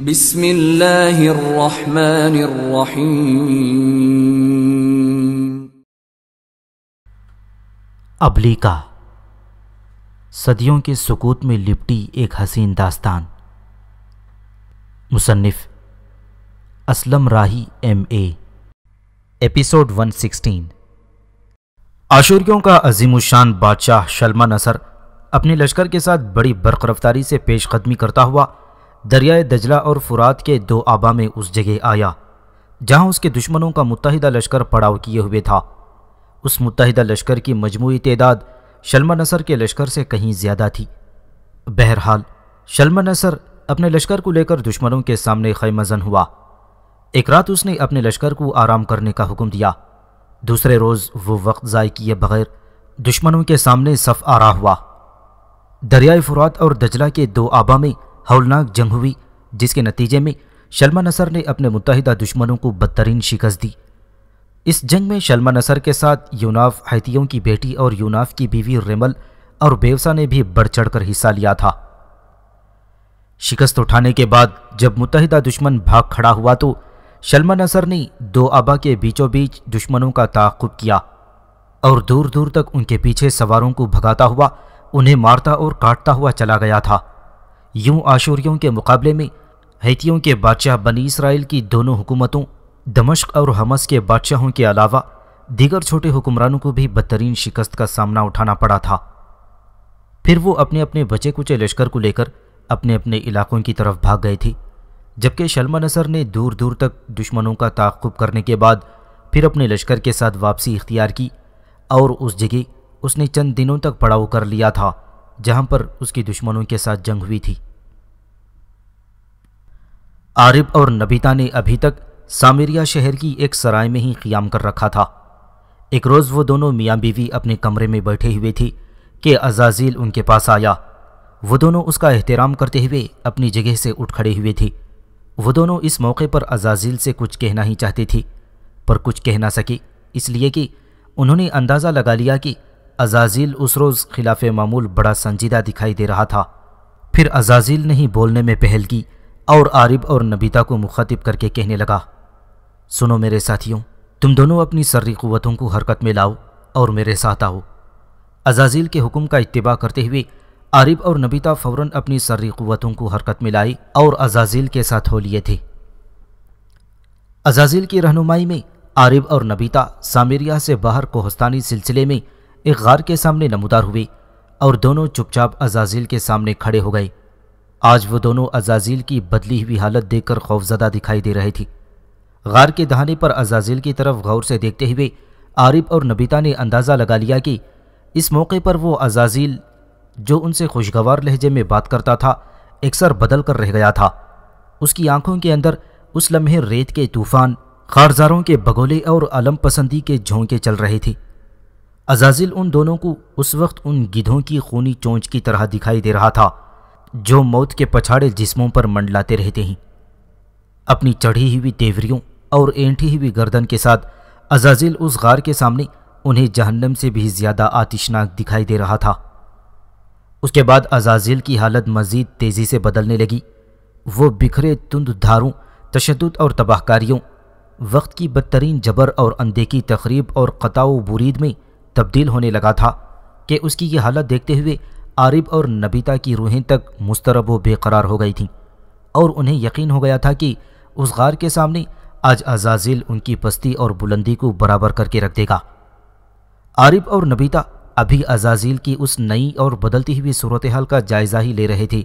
अबली अबलीका सदियों के सुकूत में लिपटी एक हसीन दास्तान मुसन्फ़ Aslam Rahi M A episode 116 आशूरियों का अजीमुशान बादशाह शलमा नसर अपने लश्कर के साथ बड़ी बर्क रफ्तारी से पेश करता हुआ दरियाए दजला और फुरात के दो आबा में उस जगह आया जहां उसके दुश्मनों का मुतहदा लश्कर पड़ाव किए हुए था उस मुतहदा लश्कर की मजमू तदाद शलमा नसर के लश्कर से कहीं ज़्यादा थी बहरहाल शलमा नसर अपने लश्कर को लेकर दुश्मनों के सामने खैमजन हुआ एक रात उसने अपने लश्कर को आराम करने का हुक्म दिया दूसरे रोज़ वो वक्त ज़ाय किए बगैर दुश्मनों के सामने सफ़ आरा हुआ दरियाए फुरात और दजला के दो आबा में हौलनाक जंग हुई जिसके नतीजे में शलमा नसर ने अपने मुतहदा दुश्मनों को बदतरीन शिकस्त दी इस जंग में शलमा नसर के साथ यूनाफ हैतियों की बेटी और यूनाफ की बीवी रेमल और बेवसा ने भी बढ़ चढ़कर हिस्सा लिया था शिकस्त उठाने के बाद जब मुतहदा दुश्मन भाग खड़ा हुआ तो शलमा नसर ने दो आबा के बीचों बीच दुश्मनों का ताकुब किया और दूर दूर तक उनके पीछे सवारों को भगाता हुआ उन्हें मारता और काटता हुआ चला गया था यूं आशूरियों के मुकाबले में हैतियों के बादशाह बनी इसराइल की दोनों हुकूमतों दमश्क और हमस के बादशाहों के अलावा दीगर छोटे हुक्मरानों को भी बदतरीन शिकस्त का सामना उठाना पड़ा था फिर वो अपने अपने बचे कुचे लश्कर को लेकर अपने अपने इलाकों की तरफ भाग गए थे जबकि शलमा नसर ने दूर दूर तक दुश्मनों का ताकुब करने के बाद फिर अपने लश्कर के साथ वापसी इख्तियार की और उस जगह उसने चंद दिनों तक पड़ाव कर लिया था जहाँ पर उसकी दुश्मनों के साथ जंग हुई थी आरिफ और नबीता ने अभी तक सामिरिया शहर की एक सराय में ही क़ियाम कर रखा था एक रोज़ वो दोनों मियाँ बीवी अपने कमरे में बैठे हुए थी कि अजाजील उनके पास आया वो दोनों उसका एहतराम करते हुए अपनी जगह से उठ खड़े हुए थी वो दोनों इस मौके पर अजाजील से कुछ कहना ही चाहती थी पर कुछ कह ना सकी इसलिए कि उन्होंने अंदाज़ा लगा लिया कि अजाजील उस रोज़ खिलाफ मामूल बड़ा संजीदा दिखाई दे रहा था फिर अजाजील ने ही बोलने में पहल की और आरिब और नबीता को मुखातिब करके कहने लगा सुनो मेरे साथियों तुम दोनों अपनी सर्री क़वतों को हरकत में लाओ और मेरे साथ आओ अजाजील के हुक्म का इत्तबा करते हुए आरिब और नबीता फ़ौरन अपनी सर्री क़वतों को हरकत में लाई और अजाजील के साथ हो लिए थे अजाजील की रहनुमाई में आरिब और नबीता सामेरिया से बाहर कोहस्तानी सिलसिले में एक गार के सामने नमदार हुए और दोनों चुपचाप अजाजील के सामने खड़े हो गए आज वो दोनों अजाजील की बदली हुई हालत देखकर खौफजदा दिखाई दे रही थी गार के दहाने पर अजाजील की तरफ गौर से देखते हुए आरिफ और नबीता ने अंदाज़ा लगा लिया कि इस मौके पर वो अजाजील जो उनसे खुशगवार लहजे में बात करता था अक्सर बदल कर रह गया था उसकी आंखों के अंदर उस लम्हे रेत के तूफान खारजारों के बगोले और अलम पसंदी के झोंके चल रहे थे अजाजिल उन दोनों को उस वक्त उन गिधों की खूनी चोंच की तरह दिखाई दे रहा था जो मौत के पछाड़े जिस्मों पर मंडलाते रहते हैं अपनी चढ़ी हुई देवरियों और एंठी हुई गर्दन के साथ अजाजिल उस गार के सामने उन्हें जहन्नम से भी ज़्यादा आतिशनाक दिखाई दे रहा था उसके बाद अजाजिल की हालत मज़ीद तेज़ी से बदलने लगी वो बिखरे तुंद धारों तशद और तबाहकारियों वक्त की बदतरीन जबर और अनदेखी तकरीब और कताओ बुरीद में तब्दील होने लगा था कि उसकी यह हालत देखते हुए आरिब और नबीता की रूहें तक मुस्तरब व बेकरार हो गई थीं और उन्हें यकीन हो गया था कि उस गार के सामने आज अजाजिल उनकी पस्ती और बुलंदी को बराबर करके रख देगा आरिब और नबीता अभी अजाजील की उस नई और बदलती हुई सूरत हाल का जायजा ही ले रहे थे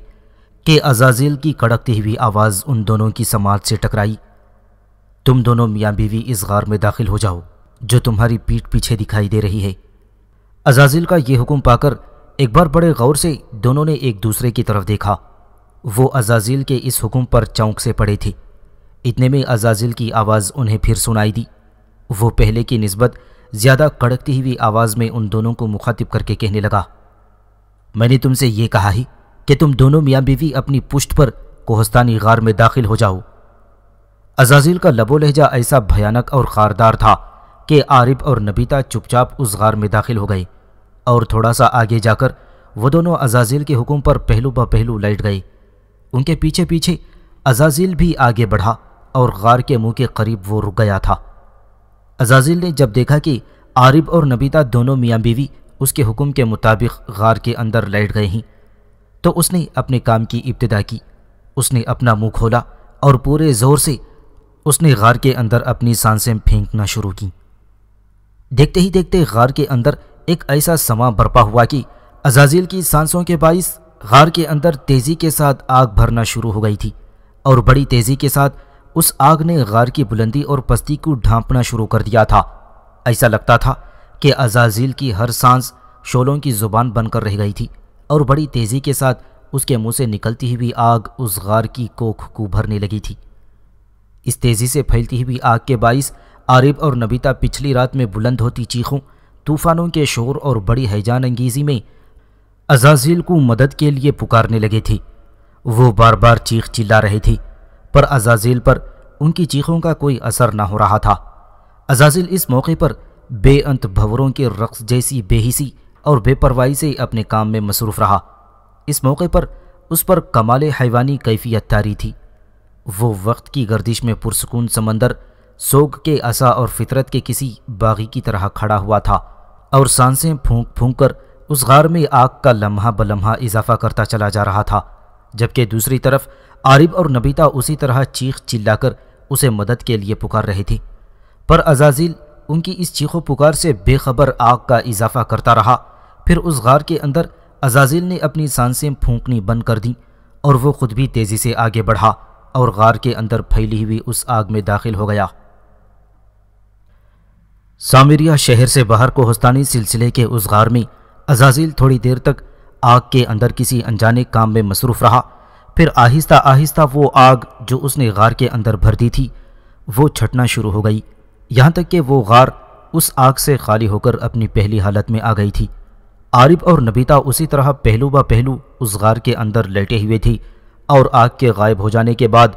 कि अजाजील की कड़कती हुई आवाज़ उन दोनों की समाज से टकराई तुम दोनों मियाँ बीवी इस गार में दाखिल हो जाओ जो तुम्हारी पीठ पीछे दिखाई दे रही है अजाजिल का यह हुक्म पाकर एक बार बड़े गौर से दोनों ने एक दूसरे की तरफ देखा वो अजाजील के इस हुक्म पर चौंक से पड़े थे इतने में अजाज़िल की आवाज़ उन्हें फिर सुनाई दी वो पहले की नस्बत ज़्यादा कड़कती हुई आवाज़ में उन दोनों को मुखातिब करके कहने लगा मैंने तुमसे ये कहा ही कि तुम दोनों मियाँ बीवी अपनी पुष्ट पर कोहस्तानी गार में दाखिल हो जाओ अजाजील का लबो लहजा ऐसा भयानक और खारदार था कि आरिफ और नबीता चुपचाप उस गार में दाखिल हो गए और थोड़ा सा आगे जाकर वो दोनों अजाजील के हुक्म पर पहलू ब पहलू लाइट गए उनके पीछे पीछे अजाजील भी आगे बढ़ा और गार के मुंह के करीब वो रुक गया था अजाज़िल ने जब देखा कि आरिब और नबीता दोनों मियाँ बीवी उसके हुक्म के मुताबिक गार के अंदर लैट गए हैं तो उसने अपने काम की इब्तदा की उसने अपना मुंह खोला और पूरे ज़ोर से उसने गार के अंदर अपनी सांसें फेंकना शुरू की देखते ही देखते गार के अंदर एक ऐसा समा बरपा हुआ कि अजाजील की सांसों के बाइस गार के अंदर तेज़ी के साथ आग भरना शुरू हो गई थी और बड़ी तेज़ी के साथ उस आग ने गार की बुलंदी और पस्ती को ढांपना शुरू कर दिया था ऐसा लगता था कि अजाजील की हर सांस शोलों की ज़ुबान बनकर रह गई थी और बड़ी तेज़ी के साथ उसके मुंह से निकलती हुई आग उस गार की कोख को भरने लगी थी इस तेज़ी से फैलती हुई आग के बाइस आरिब और नबीता पिछली रात में बुलंद होती चीखों तूफानों के शोर और बड़ी हैजान अंगेजी में अजाजील को मदद के लिए पुकारने लगे थे वो बार बार चीख चिल्ला रहे थे पर अजाजील पर उनकी चीखों का कोई असर ना हो रहा था अजाजिल इस मौके पर बेअंत भंवरों के रक्स जैसी बेहिसी और बेपरवाही से अपने काम में मसरूफ़ रहा इस मौके पर उस पर कमाल हैवानी कैफियत तारी थी वो वक्त की गर्दिश में पुरसकून समंदर सोग के असा और फितरत के किसी बागी की तरह खड़ा हुआ था और सांसें फूंक फूंक कर उस गार में आग का लम्हा बलम्हा इजाफा करता चला जा रहा था जबकि दूसरी तरफ आरिब और नबीता उसी तरह चीख चिल्लाकर उसे मदद के लिए पुकार रही थी पर अजाजिल उनकी इस चीखो पुकार से बेखबर आग का इजाफा करता रहा फिर उस गार के अंदर अजाजिल ने अपनी सांसें फूंकनी बंद कर दी और वो खुद भी तेज़ी से आगे बढ़ा और गार के अंदर फैली हुई उस आग में दाखिल हो गया सामरिया शहर से बाहर को हस्तानी सिलसिले के उस गार में अजाजील थोड़ी देर तक आग के अंदर किसी अनजाने काम में मसरूफ़ रहा फिर आहिस्ता आहिस्ता वो आग जो उसने गार के अंदर भर दी थी वो छटना शुरू हो गई यहाँ तक कि वो गार उस आग से खाली होकर अपनी पहली हालत में आ गई थी आरिफ और नबीता उसी तरह पहलू ब पहलू उस गार के अंदर लेटे हुए थी और आग के गायब हो जाने के बाद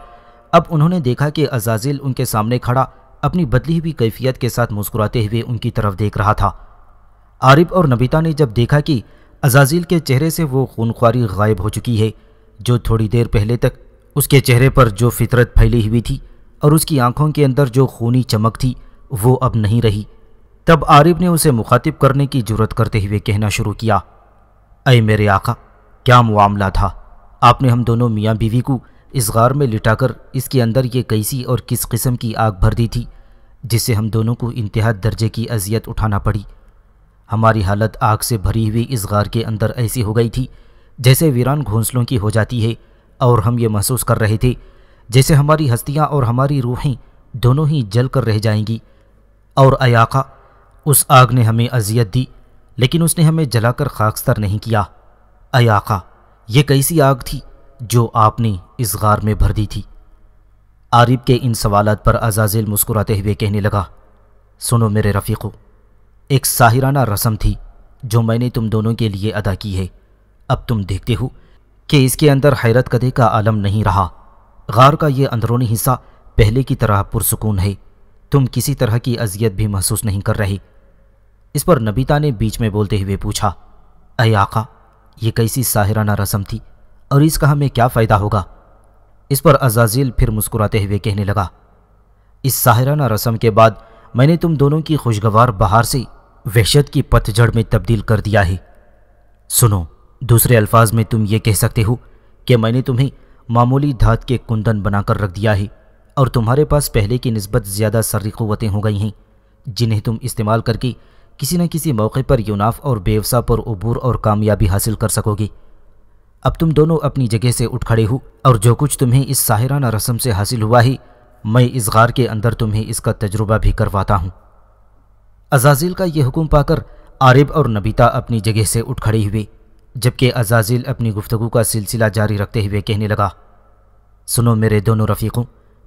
अब उन्होंने देखा कि अजाजिल उनके सामने खड़ा अपनी बदली हुई कैफियत के साथ मुस्कुराते हुए उनकी तरफ देख रहा था आरिफ और नबीता ने जब देखा कि अजाजील के चेहरे से वो खूनख्वारी गायब हो चुकी है जो थोड़ी देर पहले तक उसके चेहरे पर जो फितरत फैली हुई थी और उसकी आंखों के अंदर जो खूनी चमक थी वो अब नहीं रही तब आरिफ ने उसे मुखातिब करने की जरूरत करते हुए कहना शुरू किया अय मेरे आका क्या मामला था आपने हम दोनों मियाँ बीवी को इस गार में लिटाकर इसके अंदर ये कैसी और किस किस्म की आग भर दी थी जिससे हम दोनों को इंतहा दर्जे की अजियत उठाना पड़ी हमारी हालत आग से भरी हुई इस गार के अंदर ऐसी हो गई थी जैसे वीरान घोंसलों की हो जाती है और हम ये महसूस कर रहे थे जैसे हमारी हस्तियाँ और हमारी रूहें दोनों ही जल कर रह जाएंगी और अयाका उस आग ने हमें अजियत दी लेकिन उसने हमें जलाकर खाकस्तर नहीं किया अयाका ये कैसी आग थी जो आपने इस गार में भर दी थी आरिफ के इन सवाल पर अजाजिल मुस्कुराते हुए कहने लगा सुनो मेरे रफ़ीको एक साहिराना रस्म थी जो मैंने तुम दोनों के लिए अदा की है अब तुम देखते हो कि इसके अंदर हैरत कदे का आलम नहीं रहा गार का ये अंदरूनी हिस्सा पहले की तरह पुरसकून है तुम किसी तरह की अजियत भी महसूस नहीं कर रहे इस पर नबीता ने बीच में बोलते हुए पूछा अय आका ये कैसी साहिराना रस्म थी और इसका हमें क्या फ़ायदा होगा इस पर अजाजील फिर मुस्कुराते हुए कहने लगा इस साहराना रस्म के बाद मैंने तुम दोनों की खुशगवार बहार से वहशत की पतझड़ में तब्दील कर दिया है सुनो दूसरे अल्फाज में तुम ये कह सकते हो कि मैंने तुम्हें मामूली धात के कुंदन बनाकर रख दिया है और तुम्हारे पास पहले की नस्बत ज़्यादा सर्री क़वतें हो गई हैं जिन्हें तुम इस्तेमाल करके किसी न किसी मौके पर यूनाफ और बेवसा पर अबूर और कामयाबी हासिल कर सकोगे अब तुम दोनों अपनी जगह से उठ खड़े हो और जो कुछ तुम्हें इस साहिराना रस्म से हासिल हुआ ही मैं इस गार के अंदर तुम्हें इसका तजुर्बा भी करवाता हूँ अजाजिल का यह हुक्म पाकर आरिब और नबीता अपनी जगह से उठ खड़े हुए जबकि अजाजिल अपनी गुफ्तगु का सिलसिला जारी रखते हुए कहने लगा सुनो मेरे दोनों रफ़ीकों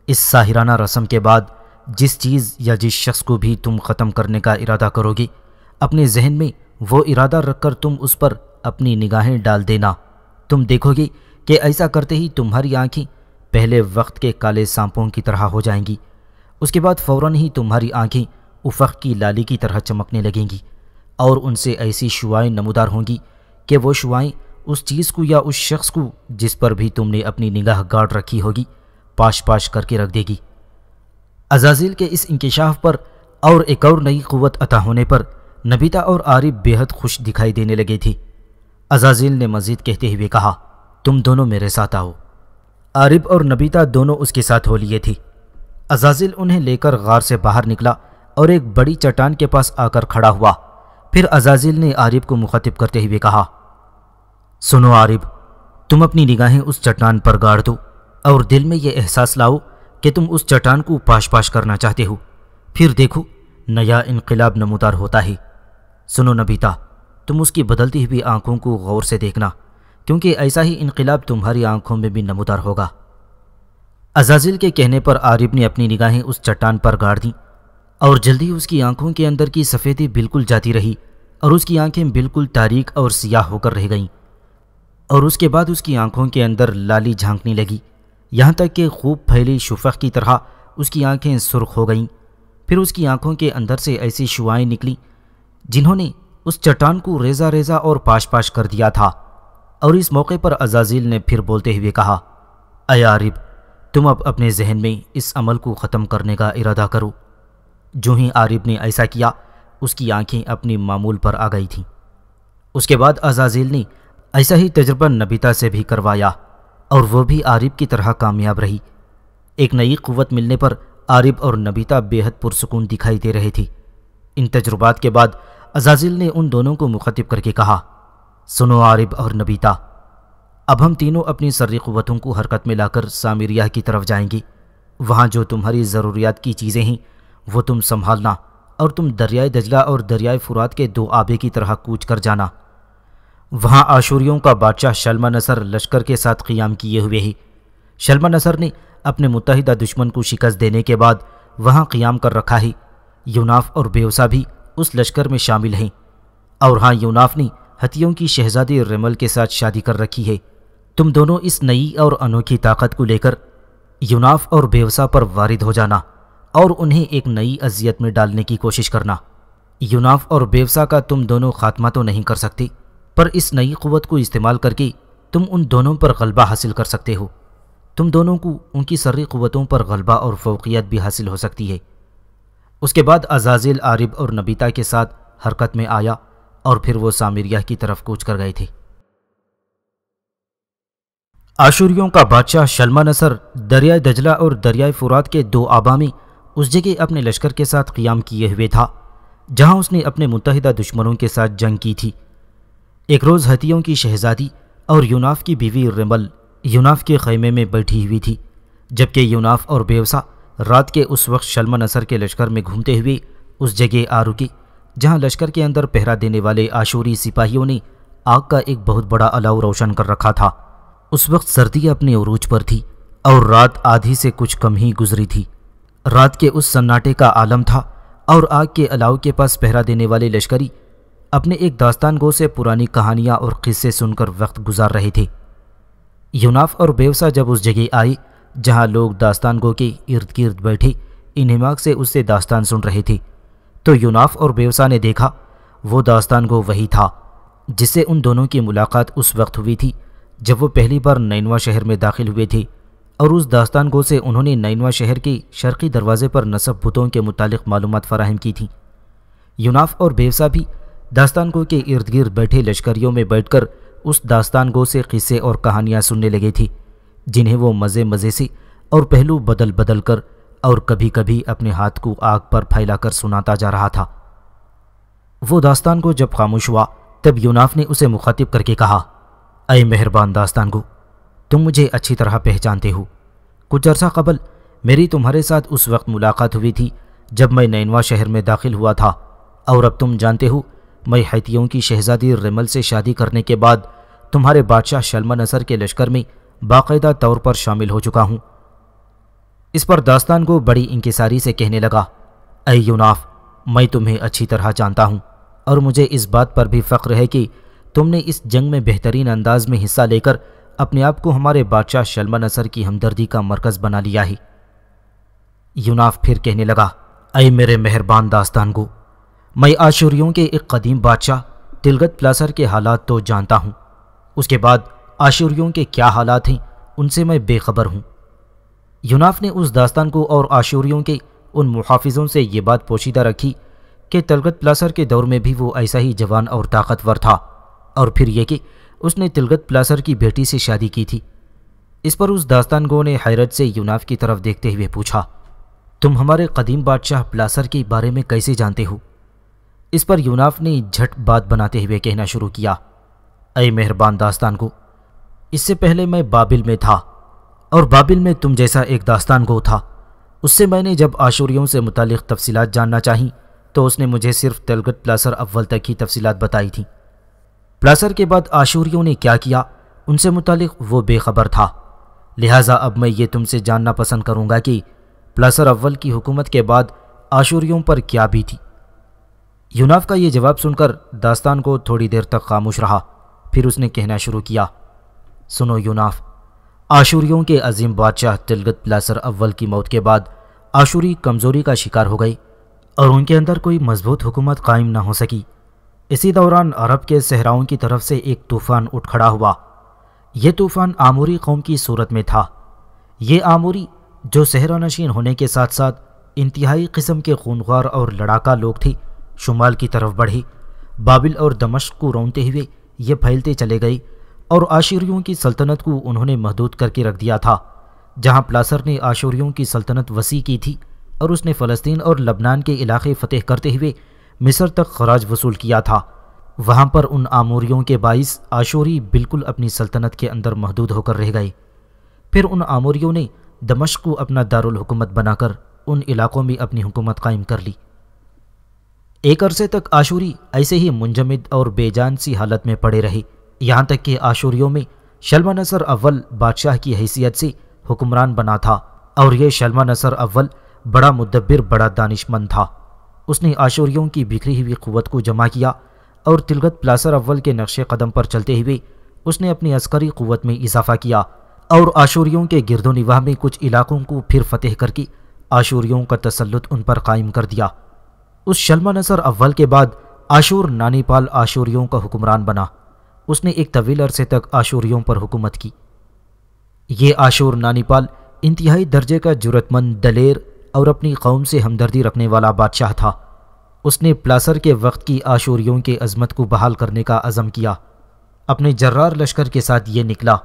इस साहिराना रस्म के बाद जिस चीज़ या जिस शख्स को भी तुम ख़त्म करने का इरादा करोगे अपने जहन में वो इरादा रखकर तुम उस पर अपनी निगाहें डाल देना तुम देखोगे कि ऐसा करते ही तुम्हारी आंखें पहले वक्त के काले सांपों की तरह हो जाएंगी उसके बाद फ़ौर ही तुम्हारी आंखें उफक की लाली की तरह चमकने लगेंगी और उनसे ऐसी शुआएँ नमदार होंगी कि वो शुआएँ उस चीज़ को या उस शख्स को जिस पर भी तुमने अपनी निगाह गाड़ रखी होगी पाश पाश करके रख देगी अजाजिल के इस इंकशाफ पर और एक और नई क़वत अता होने पर नबीता और आरिफ बेहद खुश दिखाई देने लगे थी अजाजील ने मजीद कहते हुए कहा तुम दोनों मेरे साथ आओ आरिब और नबीता दोनों उसके साथ हो लिए थी अजाजिल उन्हें लेकर गार से बाहर निकला और एक बड़ी चट्टान के पास आकर खड़ा हुआ फिर अजाजिल ने आरिब को मुखातिब करते हुए कहा सुनो आरिब तुम अपनी निगाहें उस चट्टान पर गाड़ दो और दिल में यह एहसास लाओ कि तुम उस चट्टान को पाश पाश करना चाहते हो फिर देखो नया इनकलाब नमोदार होता है सुनो नबीता तुम उसकी बदलती हुई आंखों को गौर से देखना क्योंकि ऐसा ही इनकलाब तुम्हारी आंखों में भी नमदार होगा अजाजिल के कहने पर आरिफ ने अपनी निगाहें उस चट्टान पर गाड़ दी और जल्दी उसकी आंखों के अंदर की सफ़ेदी बिल्कुल जाती रही और उसकी आंखें बिल्कुल तारीख और सियाह होकर रह गईं और उसके बाद उसकी आंखों के अंदर लाली झांकने लगी यहां तक कि खूब फैली शुफ़ की तरह उसकी आंखें सुर्ख हो गईं फिर उसकी आंखों के अंदर से ऐसी शुआएं निकली जिन्होंने उस चट्टान को रेजा रेजा और पाश पाश कर दिया था और इस मौके पर अजाजील ने फिर बोलते हुए कहा अयारिब तुम अब अपने जहन में इस अमल को ख़त्म करने का इरादा करो जो ही आरिब ने ऐसा किया उसकी आंखें अपनी मामूल पर आ गई थीं उसके बाद अजाजील ने ऐसा ही तजर्बा नबीता से भी करवाया और वह भी आरिब की तरह कामयाब रही एक नई क़वत मिलने पर आरिब और नबीता बेहद पुरसकून दिखाई दे रही थी इन तजुर्बात के बाद अजाजिल ने उन दोनों को मुखातिब करके कहा सुनो आरिब और नबीता अब हम तीनों अपनी सर्री क़वतों को हरकत में लाकर सामिरिया की तरफ जाएंगी वहाँ जो तुम्हारी ज़रूरियात की चीज़ें हैं वो तुम संभालना और तुम दरियाए दजला और दरियाए फुरात के दो आबे की तरह कूच कर जाना वहाँ आशूरियों का बादशाह शलमा नसर लश्कर के साथ क़ियाम किए हुए ही शलमा नसर ने अपने मुतहदा दुश्मन को शिकस्त देने के बाद वहाँ क़ियाम कर रखा ही यूनाफ और बेवसा भी उस लश्कर में शामिल हैं और हाँ यूनाफ ने हतियों की शहजादी रेमल के साथ शादी कर रखी है तुम दोनों इस नई और अनोखी ताकत को लेकर यूनाफ और बेवसा पर वारिद हो जाना और उन्हें एक नई अजियत में डालने की कोशिश करना यूनाफ और बेवसा का तुम दोनों खात्मा तो नहीं कर सकते पर इस नई क़वत को इस्तेमाल करके तुम उन दोनों पर गलबा हासिल कर सकते हो तुम दोनों को उनकी सर्री क़वतों पर गलबा और फोकियत भी हासिल हो सकती है उसके बाद अजाजिल आरिब और नबीता के साथ हरकत में आया और फिर वो सामिरिया की तरफ कूच कर गई थी आशूरियों का बादशाह शलमा नसर दरियाए दजला और दरियाए फुरात के दो आबामी उस जगह अपने लश्कर के साथ क़ियाम किए हुए था जहां उसने अपने मुतहदा दुश्मनों के साथ जंग की थी एक रोज़ हतियों की शहजादी और यूनाफ की बीवी रिमल यूनाफ के खैमे में बैठी हुई थी जबकि यूनाफ और बेवसा रात के उस वक्त शलमा नसर के लश्कर में घूमते हुए उस जगह आ रुकी जहां लश्कर के अंदर पहरा देने वाले आशूरी सिपाहियों ने आग का एक बहुत बड़ा अलाव रोशन कर रखा था उस वक्त सर्दी अपने अरूज पर थी और रात आधी से कुछ कम ही गुजरी थी रात के उस सन्नाटे का आलम था और आग के अलाव के पास पहरा देने वाले लश्करी अपने एक दास्तान गो से पुरानी कहानियाँ और किस्से सुनकर वक्त गुजार रहे थे यूनाफ और बेवसा जब उस जगह आई जहाँ लोग दास्तान गो के इर्द गिर्द बैठी इनहिमाक से उससे दास्तान सुन रही थी तो यूनाफ और बेवसा ने देखा वो दास्तान गो वही था जिससे उन दोनों की मुलाकात उस वक्त हुई थी जब वो पहली बार नैनवा शहर में दाखिल हुए थे और उस दास्तान गो से उन्होंने नैनवा शहर के शर्की दरवाजे पर नसब भुतों के मुतालिक मालूम फराहम की थी यूनाफ और बेवसा भी दास्तान गो के इर्द गिर्द बैठे लश्करियों में बैठकर उस दास्तान गो से किस्से और कहानियाँ सुनने लगे थी जिन्हें वो मज़े मज़े से और पहलू बदल बदल कर और कभी कभी अपने हाथ को आग पर फैलाकर सुनाता जा रहा था वो दास्तान को जब खामोश हुआ तब यूनाफ ने उसे मुखातिब करके कहा अय मेहरबान दास्तान को तुम मुझे अच्छी तरह पहचानते हो कुछ अरसा कबल मेरी तुम्हारे साथ उस वक्त मुलाकात हुई थी जब मैं नैनवा शहर में दाखिल हुआ था और अब तुम जानते हो मैं हैतियों की शहजादी रिमल से शादी करने के बाद तुम्हारे बादशाह शलमा नसर के लश्कर में बाकायदा तौर पर शामिल हो चुका हूँ इस पर दास्तान को बड़ी इंकसारी से कहने लगा अ यूनाफ मैं तुम्हें अच्छी तरह जानता हूँ और मुझे इस बात पर भी फ़ख्र है कि तुमने इस जंग में बेहतरीन अंदाज में हिस्सा लेकर अपने आप को हमारे बादशाह शलमा नसर की हमदर्दी का मरकज़ बना लिया है यूनाफ फिर कहने लगा अय मेरे मेहरबान दास्तान को मैं आशूरियों के एक कदीम बादशाह तिलगत प्लासर के हालात तो जानता हूँ उसके बाद आशूरियों के क्या हालात हैं उनसे मैं बेखबर हूँ यूनाफ ने उस दास्तान को और आशूरियों के उन मुहाफिजों से ये बात पोशीदा रखी कि तिलगत प्लासर के दौर में भी वो ऐसा ही जवान और ताकतवर था और फिर यह कि उसने तिलगत प्लासर की बेटी से शादी की थी इस पर उस दास्तान गो ने हैरत से यूनाफ की तरफ देखते हुए पूछा तुम हमारे कदीम बादशाह प्लासर के बारे में कैसे जानते हो इस पर यूनाफ ने झट बात बनाते हुए कहना शुरू किया अय मेहरबान दास्तान को इससे पहले मैं बाबिल में था और बाबिल में तुम जैसा एक दास्तान गो था उससे मैंने जब आशूरियों से मुतल तफसीत जानना चाही तो उसने मुझे सिर्फ तेलगत प्लासर अव्वल तक ही तफसीत बताई थी प्लासर के बाद आशूरियों ने क्या किया उनसे मुतल वो बेखबर था लिहाजा अब मैं ये तुमसे जानना पसंद करूँगा कि प्लासर अव्वल की हुकूमत के बाद आशूरियों पर क्या भी थी यूनाफ का ये जवाब सुनकर दास्तान को थोड़ी देर तक खामोश रहा फिर उसने कहना शुरू किया सुनो यूनाफ आशूरियों के अजीम बादशाह तिलगत प्लासर अव्वल की मौत के बाद आशूरी कमज़ोरी का शिकार हो गई और उनके अंदर कोई मजबूत हुकूमत कायम ना हो सकी इसी दौरान अरब के सहराओं की तरफ से एक तूफ़ान उठ खड़ा हुआ यह तूफ़ान आमूरी कौम की सूरत में था यह आमूरी जो सहरा नशीन होने के साथ साथ इंतहाई किस्म के खूनखार और लड़ाका लोग थे शुमाल की तरफ बढ़ी बाबिल और दमश्क को रौनते हुए ये फैलते चले गई और आशूरियों की सल्तनत को उन्होंने महदूद करके रख दिया था जहां प्लासर ने आशूरियों की सल्तनत वसी की थी और उसने फ़लस्तीन और लबनान के इलाके फ़तेह करते हुए मिस्र तक खराज वसूल किया था वहां पर उन आमूरियों के बाईस आशूरी बिल्कुल अपनी सल्तनत के अंदर महदूद होकर रह गए फिर उन आमूरियों ने दमश को अपना दारकूमत बनाकर उन इलाकों में अपनी हुकूमत कायम कर ली एक अरसे तक आशूरी ऐसे ही मुंजमद और बेजान सी हालत में पड़े रहे यहाँ तक कि आशूरियों में शलमा नसर अव्वल बादशाह की हैसियत से हुक्मरान बना था और यह शलमा नसर अव्वल बड़ा मुदब्बिर बड़ा दानिशमंद था उसने आशूरियों की बिखरी हुई क़वत को जमा किया और तिलगत प्लासर अव्वल के नक्शे कदम पर चलते हुए उसने अपनी अस्करी क़वत में इजाफा किया और आशूरियों के गिरदो निवाह में कुछ इलाकों को फिर फतेह करके आशूरियों का तसलुत उन पर कायम कर दिया उस शलमा नसर अव्वल के बाद आशूर नानीपाल आशूरियों का हुक्मरान बना उसने एक तवील अरसे तक आशूरियों पर हुकूमत की ये आशूर नानीपाल इंतहाई दर्जे का जरूरतमंद दलेर और अपनी कौम से हमदर्दी रखने वाला बादशाह था उसने प्लासर के वक्त की आशूरियों के अजमत को बहाल करने का अज़म किया अपने जर्रार लश्कर के साथ ये निकला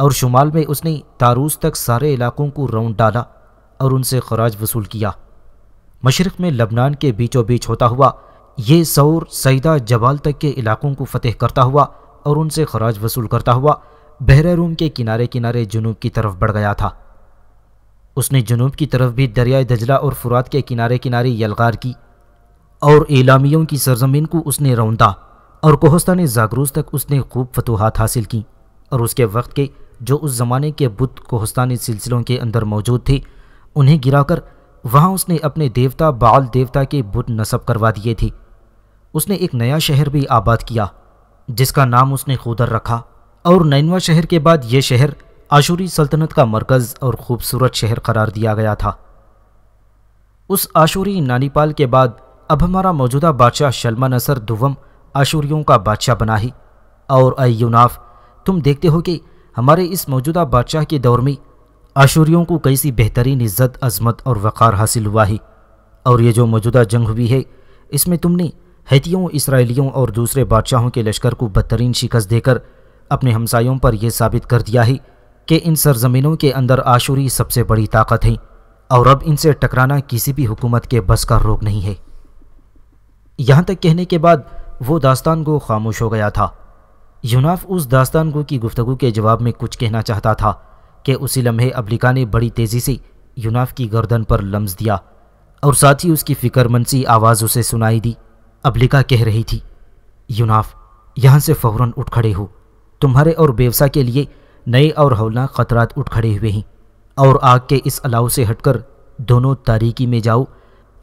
और शुमाल में उसने तारूस तक सारे इलाकों को राउंड डाला और उनसे खराज वसूल किया मशरक़ में लबनान के बीचों बीच होता हुआ ये सौर सईदा जबाल तक के इलाकों को फतेह करता हुआ और उनसे खराज वसूल करता हुआ बहरे रूम के किनारे किनारे जुनूब की तरफ बढ़ गया था उसने जुनूब की तरफ भी दरियाए दजला और फुरात के किनारे किनारे यलगार की और एलामियों की सरजमीन को उसने रौंदा और कोहस्तान जागरूस तक उसने खूब फतूहत हासिल की और उसके वक्त के जो उस ज़माने के बुद्ध कोहस्तानी सिलसिलों के अंदर मौजूद थे उन्हें गिराकर वहाँ उसने अपने देवता बाल देवता के बुत नसब करवा दिए थे उसने एक नया शहर भी आबाद किया जिसका नाम उसने खुदर रखा और नैनवा शहर के बाद यह शहर आशूरी सल्तनत का मरकज़ और ख़ूबसूरत शहर करार दिया गया था उस आशूरी नानीपाल के बाद अब हमारा मौजूदा बादशाह शलमा नसर दुवम आशूरियों का बादशाह बना ही और अयुनाफ तुम देखते हो कि हमारे इस मौजूदा बादशाह के दौर में आशूरियों को कैसी बेहतरीन इज्जत अजमत और वक़ार हासिल हुआ ही और ये जो मौजूदा जंग हुई है इसमें तुमने हैतियों इसराइलियों और दूसरे बादशाहों के लश्कर को बदतरीन शिकस्त देकर अपने हमसायों पर यह साबित कर दिया है कि इन सरजमीनों के अंदर आशुरी सबसे बड़ी ताकत है और अब इनसे टकराना किसी भी हुकूमत के बस का रोग नहीं है यहां तक कहने के बाद वो दास्तान को खामोश हो गया था यूनाफ उस दास्तान को की गुफ्तगु के जवाब में कुछ कहना चाहता था कि उसी लम्हे अबलिका ने बड़ी तेज़ी से यूनाफ की गर्दन पर लम्स दिया और साथ ही उसकी फिक्रमंसी आवाज़ उसे सुनाई दी अबलिका कह रही थी यूनाफ यहाँ से फौरन उठ खड़े हो तुम्हारे और बेवसा के लिए नए और हौला खतरात उठ खड़े हुए हैं और आग के इस अलाव से हटकर दोनों तारीकी में जाओ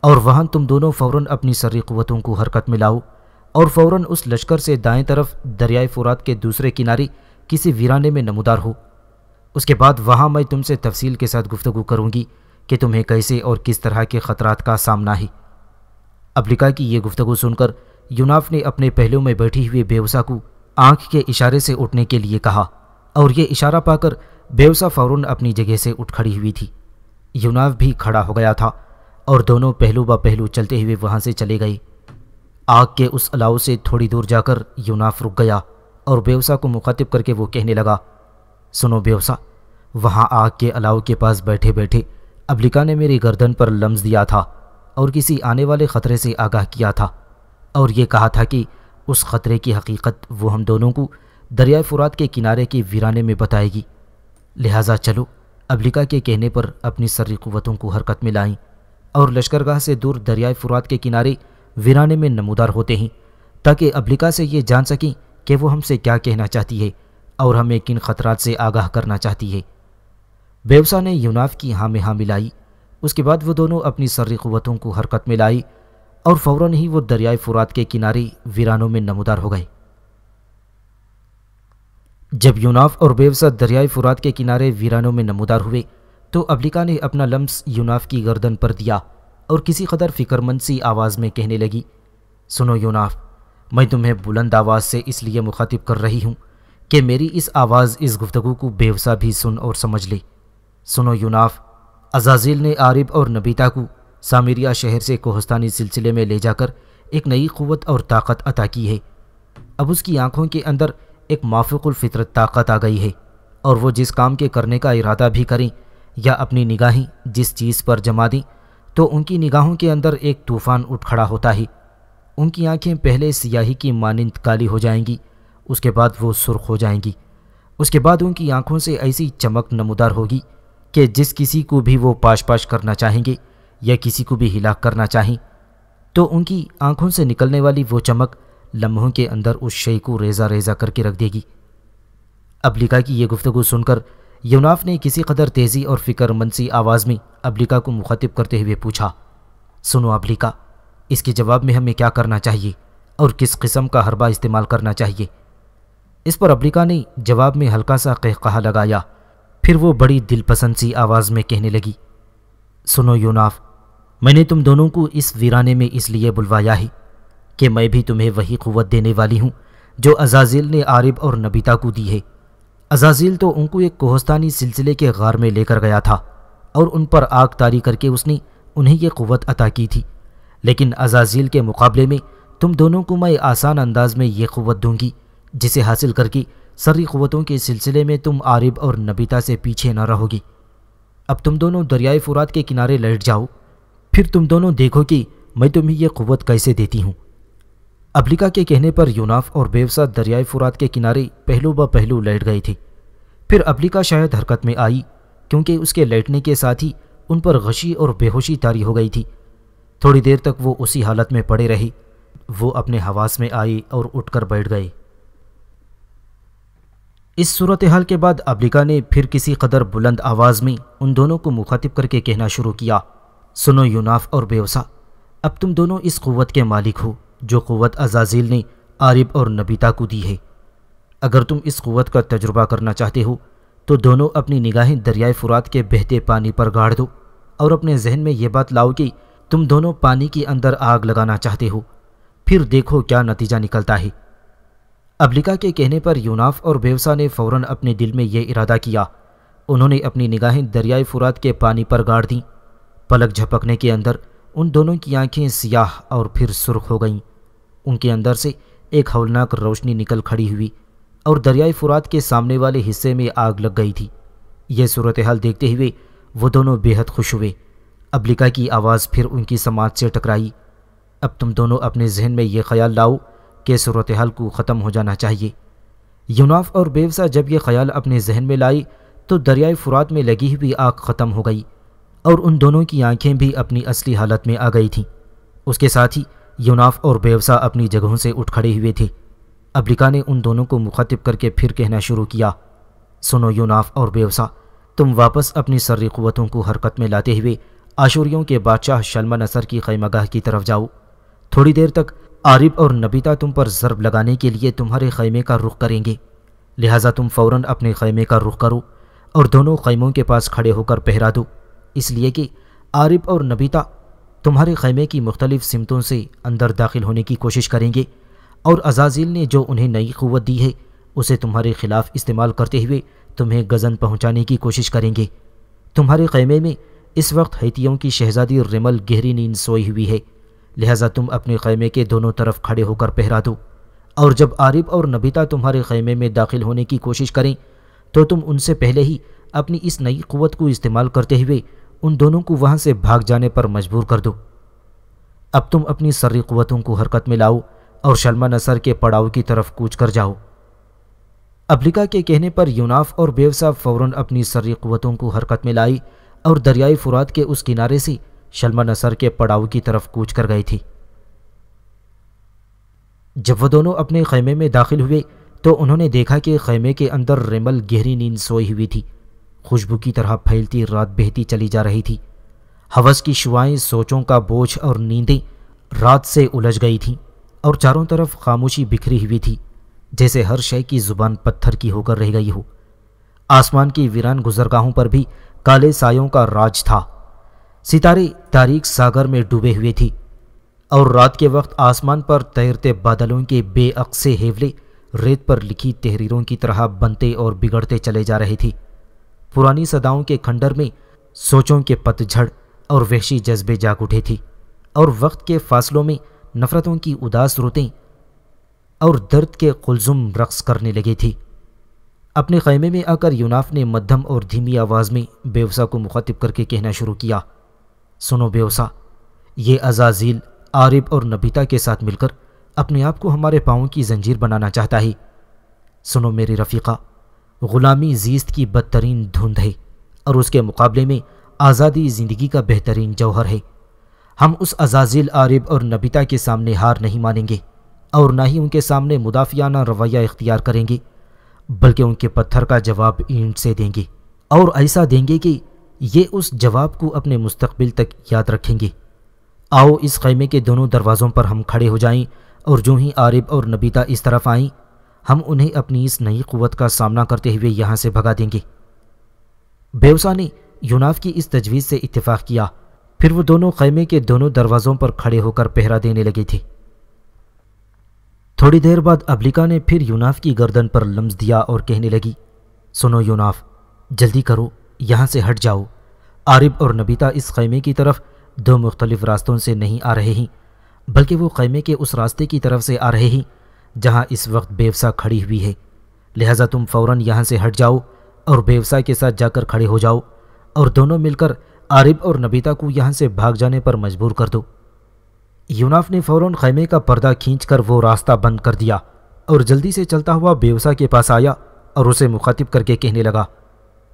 और वहाँ तुम दोनों फ़ौरन अपनी सरी क़वतों को हरकत में लाओ और फ़ौरन उस लश्कर से दाएं तरफ दरियाए फ़ुरात के दूसरे किनारे किसी वीराने में नमदार हो उसके बाद वहाँ मैं तुमसे तफसील के साथ गुफ्तगु करूँगी कि तुम्हें कैसे और किस तरह के ख़तरात का सामना है अफ्रीका की ये गुफ्तगु सुनकर यूनाफ ने अपने पहलू में बैठी हुई बेवसा को आंख के इशारे से उठने के लिए कहा और ये इशारा पाकर बेवसा फ़ौरन अपनी जगह से उठ खड़ी हुई थी यूनाफ भी खड़ा हो गया था और दोनों पहलू ब पहलू चलते हुए वहां से चले गए आग के उस अलाव से थोड़ी दूर जाकर यूनाफ रुक गया और बेवसा को मुखातिब करके वो कहने लगा सुनो बेवसा वहाँ आग के अलाव के पास बैठे बैठे अब्लिका ने मेरी गर्दन पर लम्स दिया था और किसी आने वाले ख़तरे से आगाह किया था और ये कहा था कि उस ख़तरे की हकीकत वो हम दोनों को दरियाए फ़ुरात के किनारे के वीराने में बताएगी लिहाजा चलो अब्लिका के कहने पर अपनी सर्री क़वतों को हरकत में लाएं और लश्करगाह से दूर दरियाए फ़ुरात के किनारे वीराने में नमूदार होते हैं ताकि अब्लिका से ये जान सकें कि वो हमसे क्या कहना चाहती है और हमें किन ख़तरात से आगाह करना चाहती है बेवसा ने यूनाफ की हाँ में हाँ मिलाई उसके बाद वो दोनों अपनी सर्री क़वतों को हरकत में लाई और फौरन ही वो दरियाए फुरात के किनारे वीरानों में नमदार हो गए जब यूनाफ और बेवसा दरियाए फुरात के किनारे वीरानों में नमदार हुए तो अब्लिका ने अपना लम्स यूनाफ की गर्दन पर दिया और किसी कदर फिक्रमंद सी आवाज़ में कहने लगी सुनो यूनाफ मैं तुम्हें बुलंद आवाज़ से इसलिए मुखातिब कर रही हूँ कि मेरी इस आवाज़ इस गुफ्तगु को बेवसा भी सुन और समझ ले सुनो यूनाफ अजाजील ने आरिब और नबीता को सामिरिया शहर से कोहस्तानी सिलसिले में ले जाकर एक नई क़वत और ताकत अता की है अब उसकी आंखों के अंदर एक माफिकुलफ़ितरत ताकत आ गई है और वो जिस काम के करने का इरादा भी करें या अपनी निगाहें जिस चीज़ पर जमा दें तो उनकी निगाहों के अंदर एक तूफ़ान उठ खड़ा होता है उनकी आंखें पहले सियाही की मानंद काली हो जाएंगी उसके बाद वो सुर्ख हो जाएंगी उसके बाद उनकी आंखों से ऐसी चमक नमदार होगी कि जिस किसी को भी वो पाश पाश करना चाहेंगे या किसी को भी हिला करना चाहें तो उनकी आंखों से निकलने वाली वो चमक लम्हों के अंदर उस शय को रेजा रेजा करके रख देगी अबलिका की यह गुफ्तगु सुनकर यूनाफ ने किसी कदर तेज़ी और फिक्रमंदी आवाज़ में अबलिका को मुखातिब करते हुए पूछा सुनो अबलिका इसके जवाब में हमें क्या करना चाहिए और किस किस्म का हरबा इस्तेमाल करना चाहिए इस पर अबलिका ने जवाब में हल्का सा कहकहा लगाया फिर वो बड़ी दिलपसंद सी आवाज़ में कहने लगी सुनो यूनाफ मैंने तुम दोनों को इस वीराने में इसलिए बुलवाया है कि मैं भी तुम्हें वही क़वत देने वाली हूँ जो अजाजिल ने आरिब और नबीता को दी है अजाजिल तो उनको एक कोहस्तानी सिलसिले के गार में लेकर गया था और उन पर आग तारी करके उसने उन्हें यह क़वत अता की थी लेकिन अजाजील के मुकाबले में तुम दोनों को मैं आसान अंदाज में ये क़वत दूंगी जिसे हासिल करके सरी क़वतों के सिलसिले में तुम आरिब और नबीता से पीछे न रहोगी अब तुम दोनों दरियाए फुरात के किनारे लेट जाओ फिर तुम दोनों देखो कि मैं तुम्हें यह क़वत कैसे देती हूँ अब्लिका के कहने पर यूनाफ और बेवसा दरियाए फुरात के किनारे पहलू ब पहलू लेट गई थी फिर अब्लिका शायद हरकत में आई क्योंकि उसके लेटने के साथ ही उन पर गशी और बेहोशी तारी हो गई थी थोड़ी देर तक वो उसी हालत में पड़े रही वो अपने हवास में आई और उठकर बैठ गई इस सूरत हाल के बाद अब्लिका ने फिर किसी कदर बुलंद आवाज़ में उन दोनों को मुखातिब करके कहना शुरू किया सुनो यूनाफ और बेवसा अब तुम दोनों इस क़वत के मालिक हो जो क़वत अजाजील ने आरिब और नबीता को दी है अगर तुम इस क़वत का तजुर्बा करना चाहते हो तो दोनों अपनी निगाहें दरियाए फुरात के बहते पानी पर गाड़ दो और अपने जहन में यह बात लाओ कि तुम दोनों पानी के अंदर आग लगाना चाहते हो फिर देखो क्या नतीजा निकलता है अब्लिका के कहने पर यूनाफ और बेवसा ने फौरन अपने दिल में यह इरादा किया उन्होंने अपनी निगाहें दरियाए फुरात के पानी पर गाड़ दीं पलक झपकने के अंदर उन दोनों की आंखें सियाह और फिर सुर्ख हो गईं उनके अंदर से एक हौलनाक रोशनी निकल खड़ी हुई और दरियाए फुरात के सामने वाले हिस्से में आग लग गई थी यह सूरत हाल देखते हुए वो दोनों बेहद खुश हुए अब्लिका की आवाज़ फिर उनकी समाज से टकराई अब तुम दोनों अपने जहन में यह ख्याल लाओ कि सूरत हाल को ख़त्म हो जाना चाहिए यूनाफ और बेवसा जब यह ख्याल अपने जहन में लाई तो दरियाए फ़ुरात में लगी हुई आग ख़त्म हो गई और उन दोनों की आंखें भी अपनी असली हालत में आ गई थीं उसके साथ ही यूनाफ और बेवसा अपनी जगहों से उठ खड़े हुए थे अब्रिका ने उन दोनों को मुखातिब करके फिर कहना शुरू किया सुनो यूनाफ और बेवसा तुम वापस अपनी सर्री क़वतों को हरकत में लाते हुए आशूरियों के बादशाह शलमा नसर की खैमगाह की तरफ जाओ थोड़ी देर तक आरिब और नबीता तुम पर ज़रब लगाने के लिए तुम्हारे खैमे का रुख करेंगे लिहाजा तुम फ़ौर अपने खैमे का रुख करो और दोनों खैमों के पास खड़े होकर पहरा दो इसलिए कि आरिब और नबीता तुम्हारे खैमे की मुख्तलिफ सिमतों से अंदर दाखिल होने की कोशिश करेंगे और अजाजील ने जो उन्हें नई क़वत दी है उसे तुम्हारे ख़िलाफ़ इस्तेमाल करते हुए तुम्हें गज़न पहुँचाने की कोशिश करेंगे तुम्हारे खैमे में इस वक्त हैतियों की शहज़ादी रिमल गहरी नींद सोई हुई है लिहाजा तुम अपने खैमे के दोनों तरफ खड़े होकर पहरा दो और जब आरिफ और नबीता तुम्हारे खैमे में दाखिल होने की कोशिश करें तो तुम उनसे पहले ही अपनी इस नई क़वत को इस्तेमाल करते हुए उन दोनों को वहाँ से भाग जाने पर मजबूर कर दो अब तुम अपनी सर्री क़वतों को हरकत में लाओ और शलमा नसर के पड़ाव की तरफ कूच कर जाओ अब्लिका के कहने पर यूनाफ और बेवसा फ़ौर अपनी सर्री क़वतों को हरकत में लाई और दरियाई फुरात के उस किनारे से शलमा नसर के पड़ाव की तरफ कूच कर गई थी जब वह दोनों अपने खैमे में दाखिल हुए तो उन्होंने देखा कि खैमे के अंदर रेमल गहरी नींद सोई हुई थी खुशबू की तरह फैलती रात बहती चली जा रही थी हवस की शुआएं सोचों का बोझ और नींदें रात से उलझ गई थीं और चारों तरफ खामोशी बिखरी हुई थी जैसे हर शय की जुबान पत्थर की होकर रह गई हो आसमान की वीरान गुजरगाहों पर भी काले सायों का राज था सितारे तारीक सागर में डूबे हुए थे और रात के वक्त आसमान पर तैरते बादलों के बेअक्से हेवले रेत पर लिखी तहरीरों की तरह बनते और बिगड़ते चले जा रहे थे पुरानी सदाओं के खंडर में सोचों के पतझड़ और वहशी जज्बे जाग उठे थे और वक्त के फासलों में नफरतों की उदास रोतें और दर्द के कुलजुम रक्स करने लगे थे अपने खैमे में आकर यूनाफ ने मध्यम और धीमी आवाज़ में बेवसा को मुखातिब करके कहना शुरू किया सुनो बेवसा ये अजाजील आरिब और नबीता के साथ मिलकर अपने आप को हमारे पाँव की जंजीर बनाना चाहता है सुनो मेरी रफ़ीक़ा ग़ुलामी जीस्त की बदतरीन धुंध है और उसके मुकाबले में आज़ादी ज़िंदगी का बेहतरीन जौहर है हम उस अजाजील आरिब और नबीता के सामने हार नहीं मानेंगे और ना ही उनके सामने मुदाफ़ियाना रवैया इख्तियार करेंगे बल्कि उनके पत्थर का जवाब ईंट से देंगे और ऐसा देंगे कि ये उस जवाब को अपने मुस्तबिल तक याद रखेंगे आओ इस खैमे के दोनों दरवाज़ों पर हम खड़े हो जाएं और जो ही आरिब और नबीता इस तरफ आई हम उन्हें अपनी इस नई क़वत का सामना करते हुए यहाँ से भगा देंगे बेवसा ने यूनाफ की इस तजवीज़ से इतफ़ाक़ किया फिर वो दोनों खैमे के दोनों दरवाज़ों पर खड़े होकर पहरा देने लगे थे थोड़ी देर बाद अबलिका ने फिर यूनाफ की गर्दन पर लम्स दिया और कहने लगी सुनो यूनाफ जल्दी करो यहाँ से हट जाओ आरिब और नबीता इस खैमे की तरफ दो मुख्तलिफ रास्तों से नहीं आ रहे हैं बल्कि वो खैमे के उस रास्ते की तरफ से आ रहे हैं जहाँ इस वक्त बेवसा खड़ी हुई है लिहाजा तुम फ़ौर यहाँ से हट जाओ और बेवसा के साथ जाकर खड़े हो जाओ और दोनों मिलकर आरिब और नबीता को यहाँ से भाग जाने पर मजबूर कर दो यूनाफ ने फ़ौर खैमे का पर्दा खींचकर वो रास्ता बंद कर दिया और जल्दी से चलता हुआ बेवसा के पास आया और उसे मुखातिब करके कहने लगा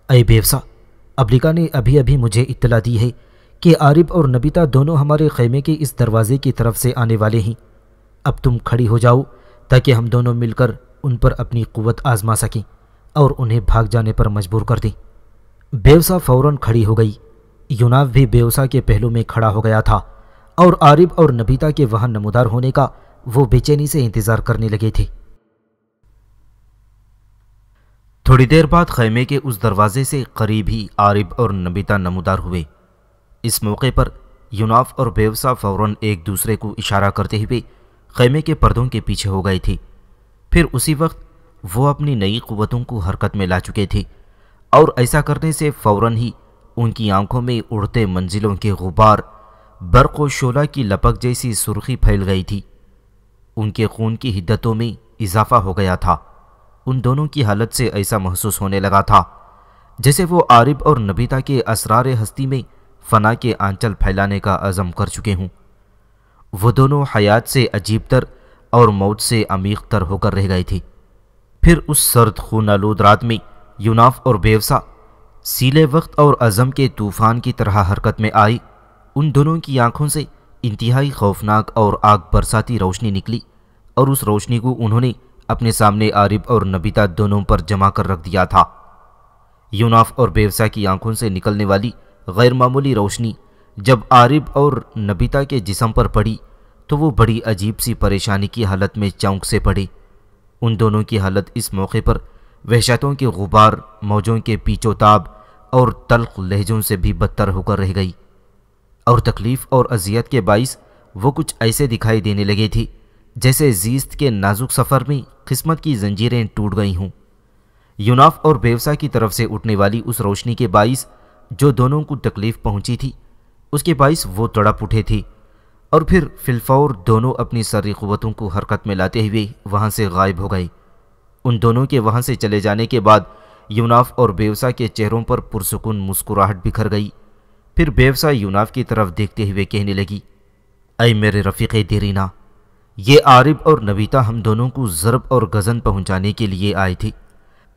अय बेवसा अब्लिका ने अभी अभी मुझे इत्तला दी है कि आरिफ और नबीता दोनों हमारे खेमे के इस दरवाज़े की तरफ से आने वाले हैं अब तुम खड़ी हो जाओ ताकि हम दोनों मिलकर उन पर अपनी क़वत आजमा सकें और उन्हें भाग जाने पर मजबूर कर दें बेवसा फ़ौर खड़ी हो गई यूनाव भी बेवसा के पहलू में खड़ा हो गया था और आरिफ और नबीता के वहाँ नमोदार होने का वो बेचैनी से इंतज़ार करने लगे थे थोड़ी देर बाद खैमे के उस दरवाजे से करीब ही आरिब और नबीता नमदार हुए इस मौके पर यूनाफ और बेवसा फौरन एक दूसरे को इशारा करते हुए खैमे के पर्दों के पीछे हो गए थे फिर उसी वक्त वो अपनी नई क़वतों को हरकत में ला चुके थे और ऐसा करने से फौरन ही उनकी आंखों में उड़ते मंजिलों के गुबार बर्क व शोला की लपक जैसी सुर्खी फैल गई थी उनके खून की हिद्दतों में इजाफा हो गया था उन दोनों की हालत से ऐसा महसूस होने लगा था जैसे वो आरिब और नबीता के असरार हस्ती में फना के आंचल फैलाने का अज़म कर चुके हों वो दोनों हयात से अजीब तर और मौत से अमीखतर तर होकर रह गई थी फिर उस सर्द खून आलूद रात में यूनाफ और बेवसा सीले वक्त और अज़म के तूफ़ान की तरह हरकत में आई उन दोनों की आंखों से इंतहाई खौफनाक और आग बरसाती रोशनी निकली और उस रोशनी को उन्होंने अपने सामने आरिफ और नबीता दोनों पर जमा कर रख दिया था यूनाफ और बेवसा की आंखों से निकलने वाली गैरमामूली रोशनी जब आरिफ और नबीता के जिसम पर पड़ी तो वो बड़ी अजीब सी परेशानी की हालत में चौंक से पड़ी उन दोनों की हालत इस मौके पर वहशतों के गुबार मौजों के पीचोताब और तल्ख लहजों से भी बदतर होकर रह गई और तकलीफ़ और अजियत के बाइस वो कुछ ऐसे दिखाई देने लगे थी जैसे जीस्त के नाजुक सफ़र में किस्मत की जंजीरें टूट गई हूँ यूनाफ और बेवसा की तरफ से उठने वाली उस रोशनी के बाइस जो दोनों को तकलीफ पहुंची थी उसके बाइस वो तड़प उठे थी और फिर फिलफौर दोनों अपनी सारी क़वतों को हरकत में लाते हुए वहाँ से गायब हो गए उन दोनों के वहाँ से चले जाने के बाद यूनाफ और बेवसा के चेहरों पर पुरसकून मुस्कुराहट बिखर गई फिर बेवसा यूनाफ की तरफ देखते हुए कहने लगी अय मेरे रफ़ीक़ देरीना ये आरिब और नबीता हम दोनों को ज़रब और गज़न पहुंचाने के लिए आई थी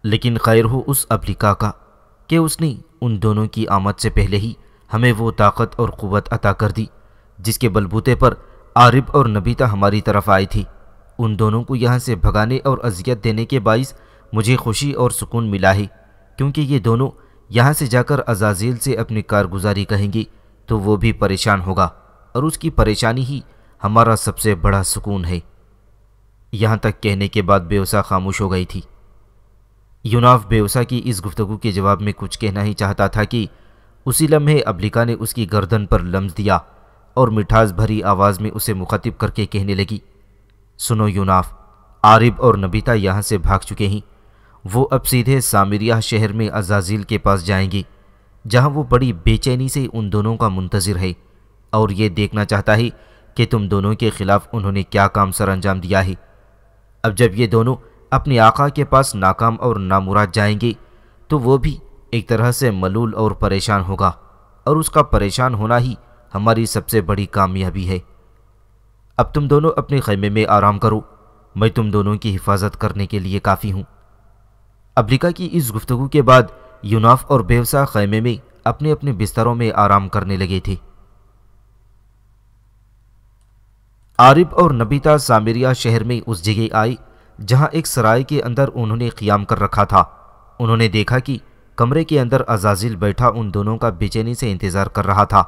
लेकिन खैर हो उस अब्लिका का कि उसने उन दोनों की आमद से पहले ही हमें वो ताकत और क़वत अता कर दी जिसके बलबूते पर आरिब और नबीता हमारी तरफ आई थी उन दोनों को यहाँ से भगाने और अजियत देने के बायस मुझे खुशी और सुकून मिला है क्योंकि ये दोनों यहाँ से जाकर अजाजील से अपनी कारगुजारी कहेंगी तो वो भी परेशान होगा और उसकी परेशानी ही हमारा सबसे बड़ा सुकून है यहां तक कहने के बाद बेवसा खामोश हो गई थी यूनाफ बेवसा की इस गुफ्तगु के जवाब में कुछ कहना ही चाहता था कि उसी लम्हे अब्लिका ने उसकी गर्दन पर लम्ज दिया और मिठास भरी आवाज़ में उसे मुखातिब करके कहने लगी सुनो यूनाफ आरिब और नबीता यहाँ से भाग चुके हैं वो अब सीधे सामिरिया शहर में अजाजील के पास जाएंगी जहाँ वो बड़ी बेचैनी से उन दोनों का मुंतज़र है और ये देखना चाहता है कि तुम दोनों के खिलाफ उन्होंने क्या काम सर अंजाम दिया है अब जब ये दोनों अपने आका के पास नाकाम और नामुराद जाएंगे तो वो भी एक तरह से मलूल और परेशान होगा और उसका परेशान होना ही हमारी सबसे बड़ी कामयाबी है अब तुम दोनों अपने खैमे में आराम करो मैं तुम दोनों की हिफाजत करने के लिए काफ़ी हूँ अब्रिका की इस गुफ्तु के बाद यूनाफ और बेवसा खैमे में अपने अपने बिस्तरों में आराम करने लगे थे आरिफ और नबीता सामिरिया शहर में उस जगह आई जहां एक सराय के अंदर उन्होंने क़ियाम कर रखा था उन्होंने देखा कि कमरे के अंदर अजाजिल बैठा उन दोनों का बेचैनी से इंतज़ार कर रहा था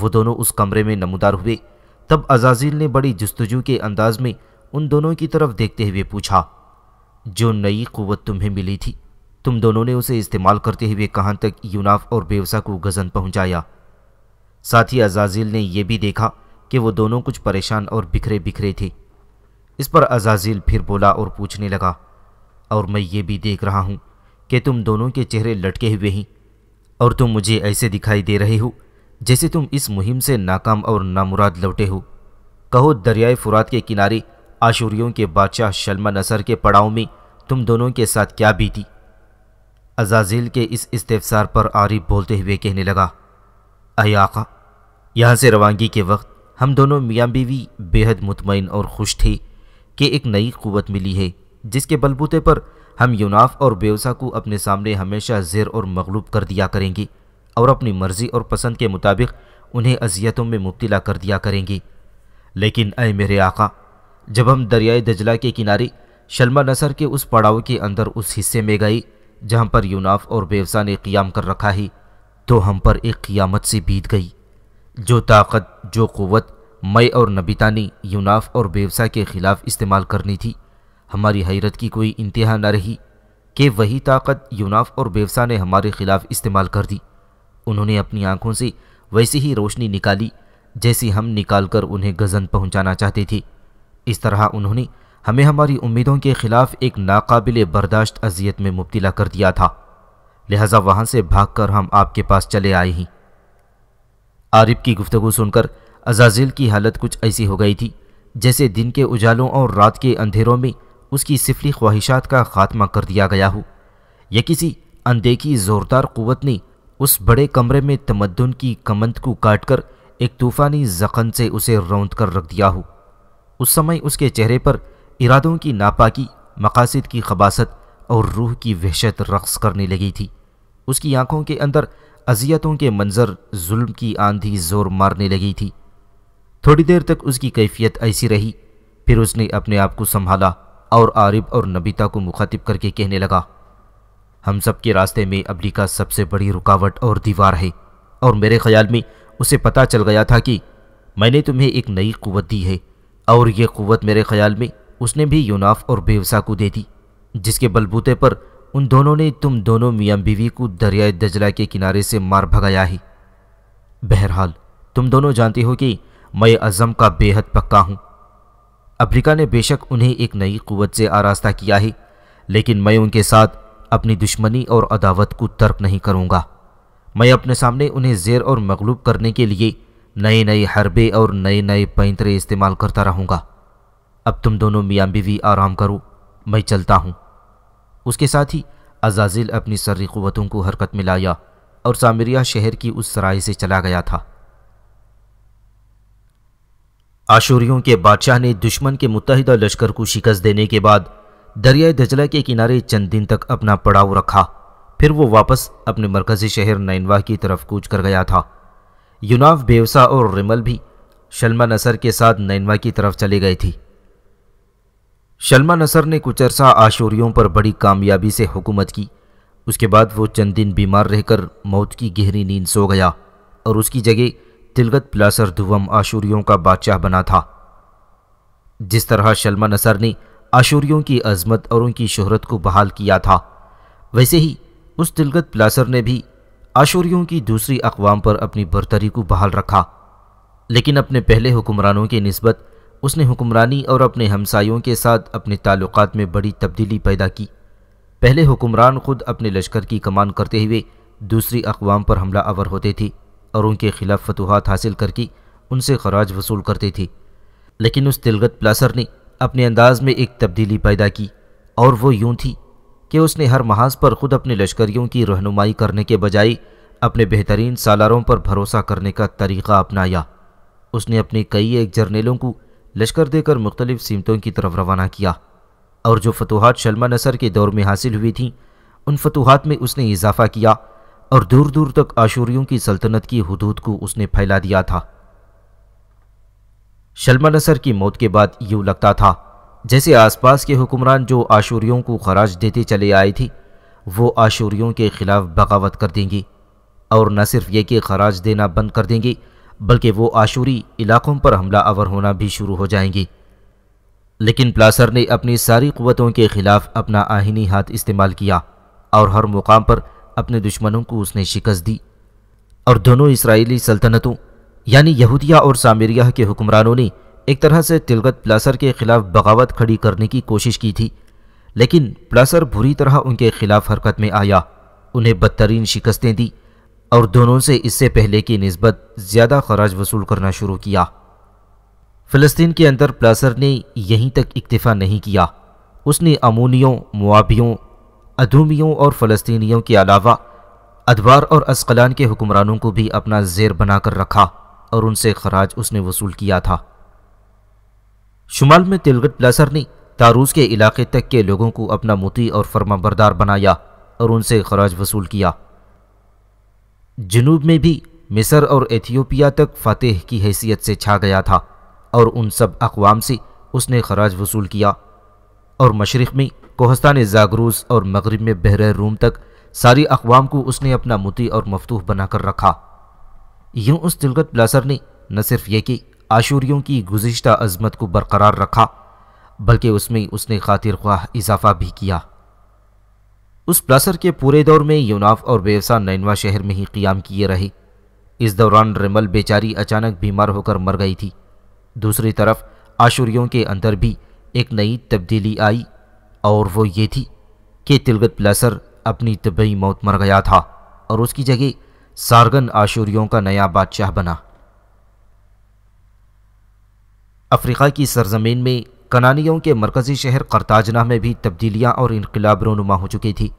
वो दोनों उस कमरे में नमदार हुए तब अजाजिल ने बड़ी जस्तजू के अंदाज में उन दोनों की तरफ देखते हुए पूछा जो नई क़वत तुम्हें मिली थी तुम दोनों ने उसे इस्तेमाल करते हुए कहाँ तक यूनाफ और बेवसा को गज़न पहुँचाया साथ ही अजाजिल ने यह भी देखा कि वो दोनों कुछ परेशान और बिखरे बिखरे थे इस पर अजाजील फिर बोला और पूछने लगा और मैं ये भी देख रहा हूँ कि तुम दोनों के चेहरे लटके हुए हैं और तुम मुझे ऐसे दिखाई दे रहे हो जैसे तुम इस मुहिम से नाकाम और नामुराद लौटे हो कहो दरियाए फुरात के किनारे आशूरियों के बादशाह शलमा नसर के पड़ाव में तुम दोनों के साथ क्या बीती अजाजील के इस इस्तेफसार पर आरिफ बोलते हुए कहने लगा अयाका यहाँ से रवानगी के वक्त हम दोनों मियाँ बीवी बेहद मुतमिन और खुश थे कि एक नई क़वत मिली है जिसके बलबूते पर हम यूनाफ और बेवसा को अपने सामने हमेशा जेर और मगलूब कर दिया करेंगे और अपनी मर्ज़ी और पसंद के मुताबिक उन्हें अजियतों में मुबतला कर दिया करेंगे लेकिन अय मेरे आका जब हम दरियाए दजला के किनारे शलमा नसर के उस पड़ाव के अंदर उस हिस्से में गए जहाँ पर यूनाफ और बेवसा ने क़ियाम कर रखा है तो हम पर एक क़ियामत से बीत गई जो ताकत जो क़वत मई और नबीतानी यूनाफ और बेवसा के ख़िलाफ़ इस्तेमाल करनी थी हमारी हैरत की कोई इंतहा न रही कि वही ताकत यूनाफ और बेवसा ने हमारे ख़िलाफ़ इस्तेमाल कर दी उन्होंने अपनी आंखों से वैसी ही रोशनी निकाली जैसी हम निकाल कर उन्हें गजन पहुंचाना चाहते थे इस तरह उन्होंने हमें हमारी उम्मीदों के ख़िलाफ़ एक नाकाबिल बर्दाश्त अजियत में मुबतला कर दिया था लिहाजा वहाँ से भाग कर हम आपके पास चले आए हैं आरिफ की गुफ्तगु सुनकर अजाजिल की हालत कुछ ऐसी हो गई थी जैसे दिन के उजालों और रात के अंधेरों में उसकी सिफली ख्वाहिशात का खात्मा कर दिया गया हो यह किसी अनदेखी ज़ोरदार क़वत ने उस बड़े कमरे में तमद्दन की कमंद को काट कर एक तूफ़ानी जखन से उसे रौंद कर रख दिया हो उस समय उसके चेहरे पर इरादों की नापाकी मकासद की खबासत और रूह की वहशत रक्स करने लगी थी उसकी आंखों के अंदर अजियतों के मंजर जुल्म की आंधी जोर मारने लगी थी थोड़ी देर तक उसकी कैफियत ऐसी रही फिर उसने अपने आप को संभाला और आरिब और नबीता को मुखातिब करके कहने लगा हम सब के रास्ते में अमरीका सबसे बड़ी रुकावट और दीवार है और मेरे ख्याल में उसे पता चल गया था कि मैंने तुम्हें एक नई क़वत दी है और ये क़वत मेरे ख्याल में उसने भी यूनाफ और बेवसा को दे दी जिसके बलबूते पर उन दोनों ने तुम दोनों मियाँ बीवी को दरियाए दजला के किनारे से मार भगाया ही बहरहाल तुम दोनों जानते हो कि मैं अज़म का बेहद पक्का हूँ अफ्रीका ने बेशक उन्हें एक नई कुवत से आरास्ता किया है लेकिन मैं उनके साथ अपनी दुश्मनी और अदावत को तर्क नहीं करूँगा मैं अपने सामने उन्हें जेर और मकलूब करने के लिए नए नए हरबे और नए नए पैंतरे इस्तेमाल करता रहूँगा अब तुम दोनों मियाँ बीवी आराम करो मैं चलता हूँ उसके साथ ही अजाजिल अपनी सर्री क़वतों को हरकत में लाया और सामरिया शहर की उस सराय से चला गया था आशूरियों के बादशाह ने दुश्मन के मुतहदा लश्कर को शिकस्त देने के बाद दरियाए दजला के किनारे चंद दिन तक अपना पड़ाव रखा फिर वो वापस अपने मरकज़ी शहर नैनवा की तरफ कूच कर गया था यूनाफ बेवसा और रिमल भी शलमा नसर के साथ नैनवा की तरफ चले गए थी शलमा नसर ने कुछ अरसा आशोरियों पर बड़ी कामयाबी से हुकूमत की उसके बाद वो चंद दिन बीमार रहकर मौत की गहरी नींद सो गया और उसकी जगह तिलगत प्लासर धुवम आशूरियों का बादशाह बना था जिस तरह शलमा नसर ने आशूरियों की अजमत और उनकी शोहरत को बहाल किया था वैसे ही उस तिलगत प्लासर ने भी आशूरियों की दूसरी अकवाम पर अपनी बरतरी को बहाल रखा लेकिन अपने पहले हुक्मरानों की नस्बत उसने हुक्मरानी और अपने हमसायों के साथ अपने ताल्लुकात में बड़ी तब्दीली पैदा की पहले हुक्मरान खुद अपने लश्कर की कमान करते हुए दूसरी अकवाम पर हमला आवर होते थे और उनके खिलाफ फतूहत हासिल करके उनसे खराज वसूल करते थे लेकिन उस तिलगत प्लासर ने अपने अंदाज में एक तब्दीली पैदा की और वो यूं थी कि उसने हर महाज पर खुद अपने लश्करियों की रहनुमाई करने के बजाय अपने बेहतरीन सालारों पर भरोसा करने का तरीक़ा अपनाया उसने अपने कई एक जर्नेलों को लश्कर देकर मुख्तलिफ सीमतों की तरफ रवाना किया और जो फतूहत शलमा नसर के दौर में हासिल हुई थीं उन फतूहत में उसने इजाफा किया और दूर दूर तक आशूरियों की सल्तनत की हदूद को उसने फैला दिया था शलमा नसर की मौत के बाद यूं लगता था जैसे आसपास के हुक्मरान जो आशूरियों को खराज देते चले आए थे वो आशूरियों के खिलाफ बगावत कर देंगी और न सिर्फ ये कि खराज देना बंद कर देंगी बल्कि वो आशूरी इलाकों पर हमला आवर होना भी शुरू हो जाएंगी लेकिन प्लासर ने अपनी सारी क़वतों के ख़िलाफ़ अपना आहिनी हाथ इस्तेमाल किया और हर मुकाम पर अपने दुश्मनों को उसने शिकस्त दी और दोनों इसराइली सल्तनतों यानी यहूदिया और सामरिया के हुक्मरानों ने एक तरह से तिलगत प्लासर के ख़िलाफ़ बगावत खड़ी करने की कोशिश की थी लेकिन प्लासर बुरी तरह उनके ख़िलाफ़ हरकत में आया उन्हें बदतरीन शिकस्तें दी और दोनों से इससे पहले की नस्बत ज़्यादा खराज वसूल करना शुरू किया फ़लस्तीन के अंदर प्लासर ने यहीं तक इक्तफा नहीं किया उसने अमूनियों मुआबियों अधूमियों और फलस्तनीों के अलावा अदबार और असकलान के हुक्मरानों को भी अपना जेर बनाकर रखा और उनसे खराज उसने वसूल किया था शुमाल में तिलगट प्लासर ने तारूस के इलाके तक के लोगों को अपना मुती और फर्मा बरदार बनाया और उनसे खराज वसूल किया जनूब में भी मिसर और एथियोपिया तक फ़तेह की हैसियत से छा गया था और उन सब अकवाम से उसने खराज वसूल किया और मशरक़ में कोहस्तान जागरूस और मगरब में बहर रूम तक सारी अकवाम को उसने अपना मुती और मफतूह बनाकर रखा यूं उस तिलगत प्लासर ने न सिर्फ ये कि आशूरियों की गुज्त अजमत को बरकरार रखा बल्कि उसमें उसने खातिर ख्वाह इजाफा भी किया उस प्लासर के पूरे दौर में यूनाफ और बेवसा नैनवा शहर में ही क्याम किए रहे इस दौरान रिमल बेचारी अचानक बीमार होकर मर गई थी दूसरी तरफ आशुरियों के अंदर भी एक नई तब्दीली आई और वो ये थी कि तिलगत प्लासर अपनी तबई मौत मर गया था और उसकी जगह सारगन आशुरियों का नया बादशाह बना अफ्रीका की सरजमीन में कनानियों के मरकज़ी शहर करताजना में भी तब्दीलियाँ और इनकलाब रोनुमा हो चुकी थी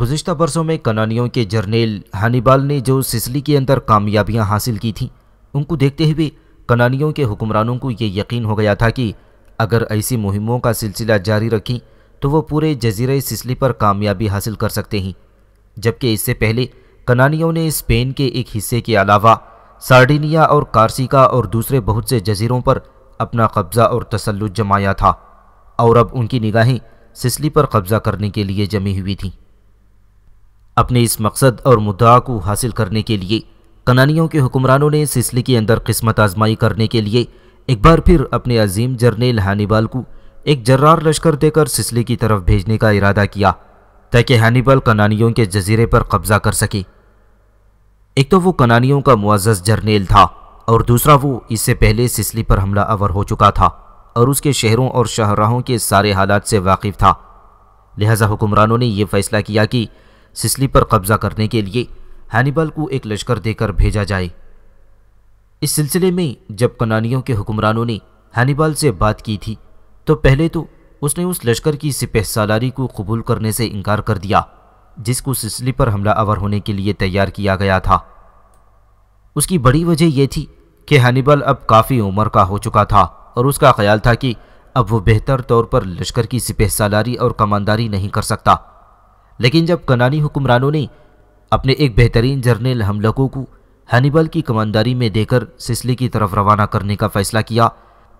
गुजशत बरसों में कनानियों के जर्नेल हानिबाल ने जो सिसली के अंदर कामयाबियाँ हासिल की थीं उनको देखते हुए कनानियों के हुक्मरानों को ये यकीन हो गया था कि अगर ऐसी मुहिमों का सिलसिला जारी रखी तो वो पूरे जजीरे सिसली पर कामयाबी हासिल कर सकते हैं जबकि इससे पहले कनानियों ने स्पेन के एक हिस्से के अलावा सार्डिनिया और कार्सिका और दूसरे बहुत से जजीरों पर अपना कब्ज़ा और तसलुत जमाया था और अब उनकी निगाहें सिसली पर कब्ज़ा करने के लिए जमी हुई थीं अपने इस मकसद और मुद्दा को हासिल करने के लिए कनानियों के हुक्मरानों ने सिसली के अंदर किस्मत आजमाई करने के लिए एक बार फिर अपने अजीम जर्नेल हानिबाल को एक जर्रार लश्कर देकर सिसली की तरफ भेजने का इरादा किया ताकि हानिबाल कनानियों के जजीरे पर कब्जा कर सके एक तो वो कनानियों का मुआज़ जर्नेल था और दूसरा वो इससे पहले सिसली पर हमला अवर हो चुका था और उसके शहरों और शाहराहों के सारे हालात से वाकिफ था लिहाजा हुक्मरानों ने यह फैसला किया कि सिसली पर कब्जा करने के लिए हैनिबल को एक लश्कर देकर भेजा जाए इस सिलसिले में जब कनानियों के हुक्मरानों ने हैनिबल से बात की थी तो पहले तो उसने उस लश्कर की सिपह सालारी को कबूल करने से इनकार कर दिया जिसको सिसली पर हमला अवर होने के लिए तैयार किया गया था उसकी बड़ी वजह यह थी कि हनीबल अब काफ़ी उम्र का हो चुका था और उसका ख्याल था कि अब वो बेहतर तौर पर लश्कर की सिपह सालारी और कमानदारी नहीं कर सकता लेकिन जब कनानी हुक्मरानों ने अपने एक बेहतरीन जर्नल हमलकों को हैनीबल की कमानदारी में देकर सिसली की तरफ रवाना करने का फैसला किया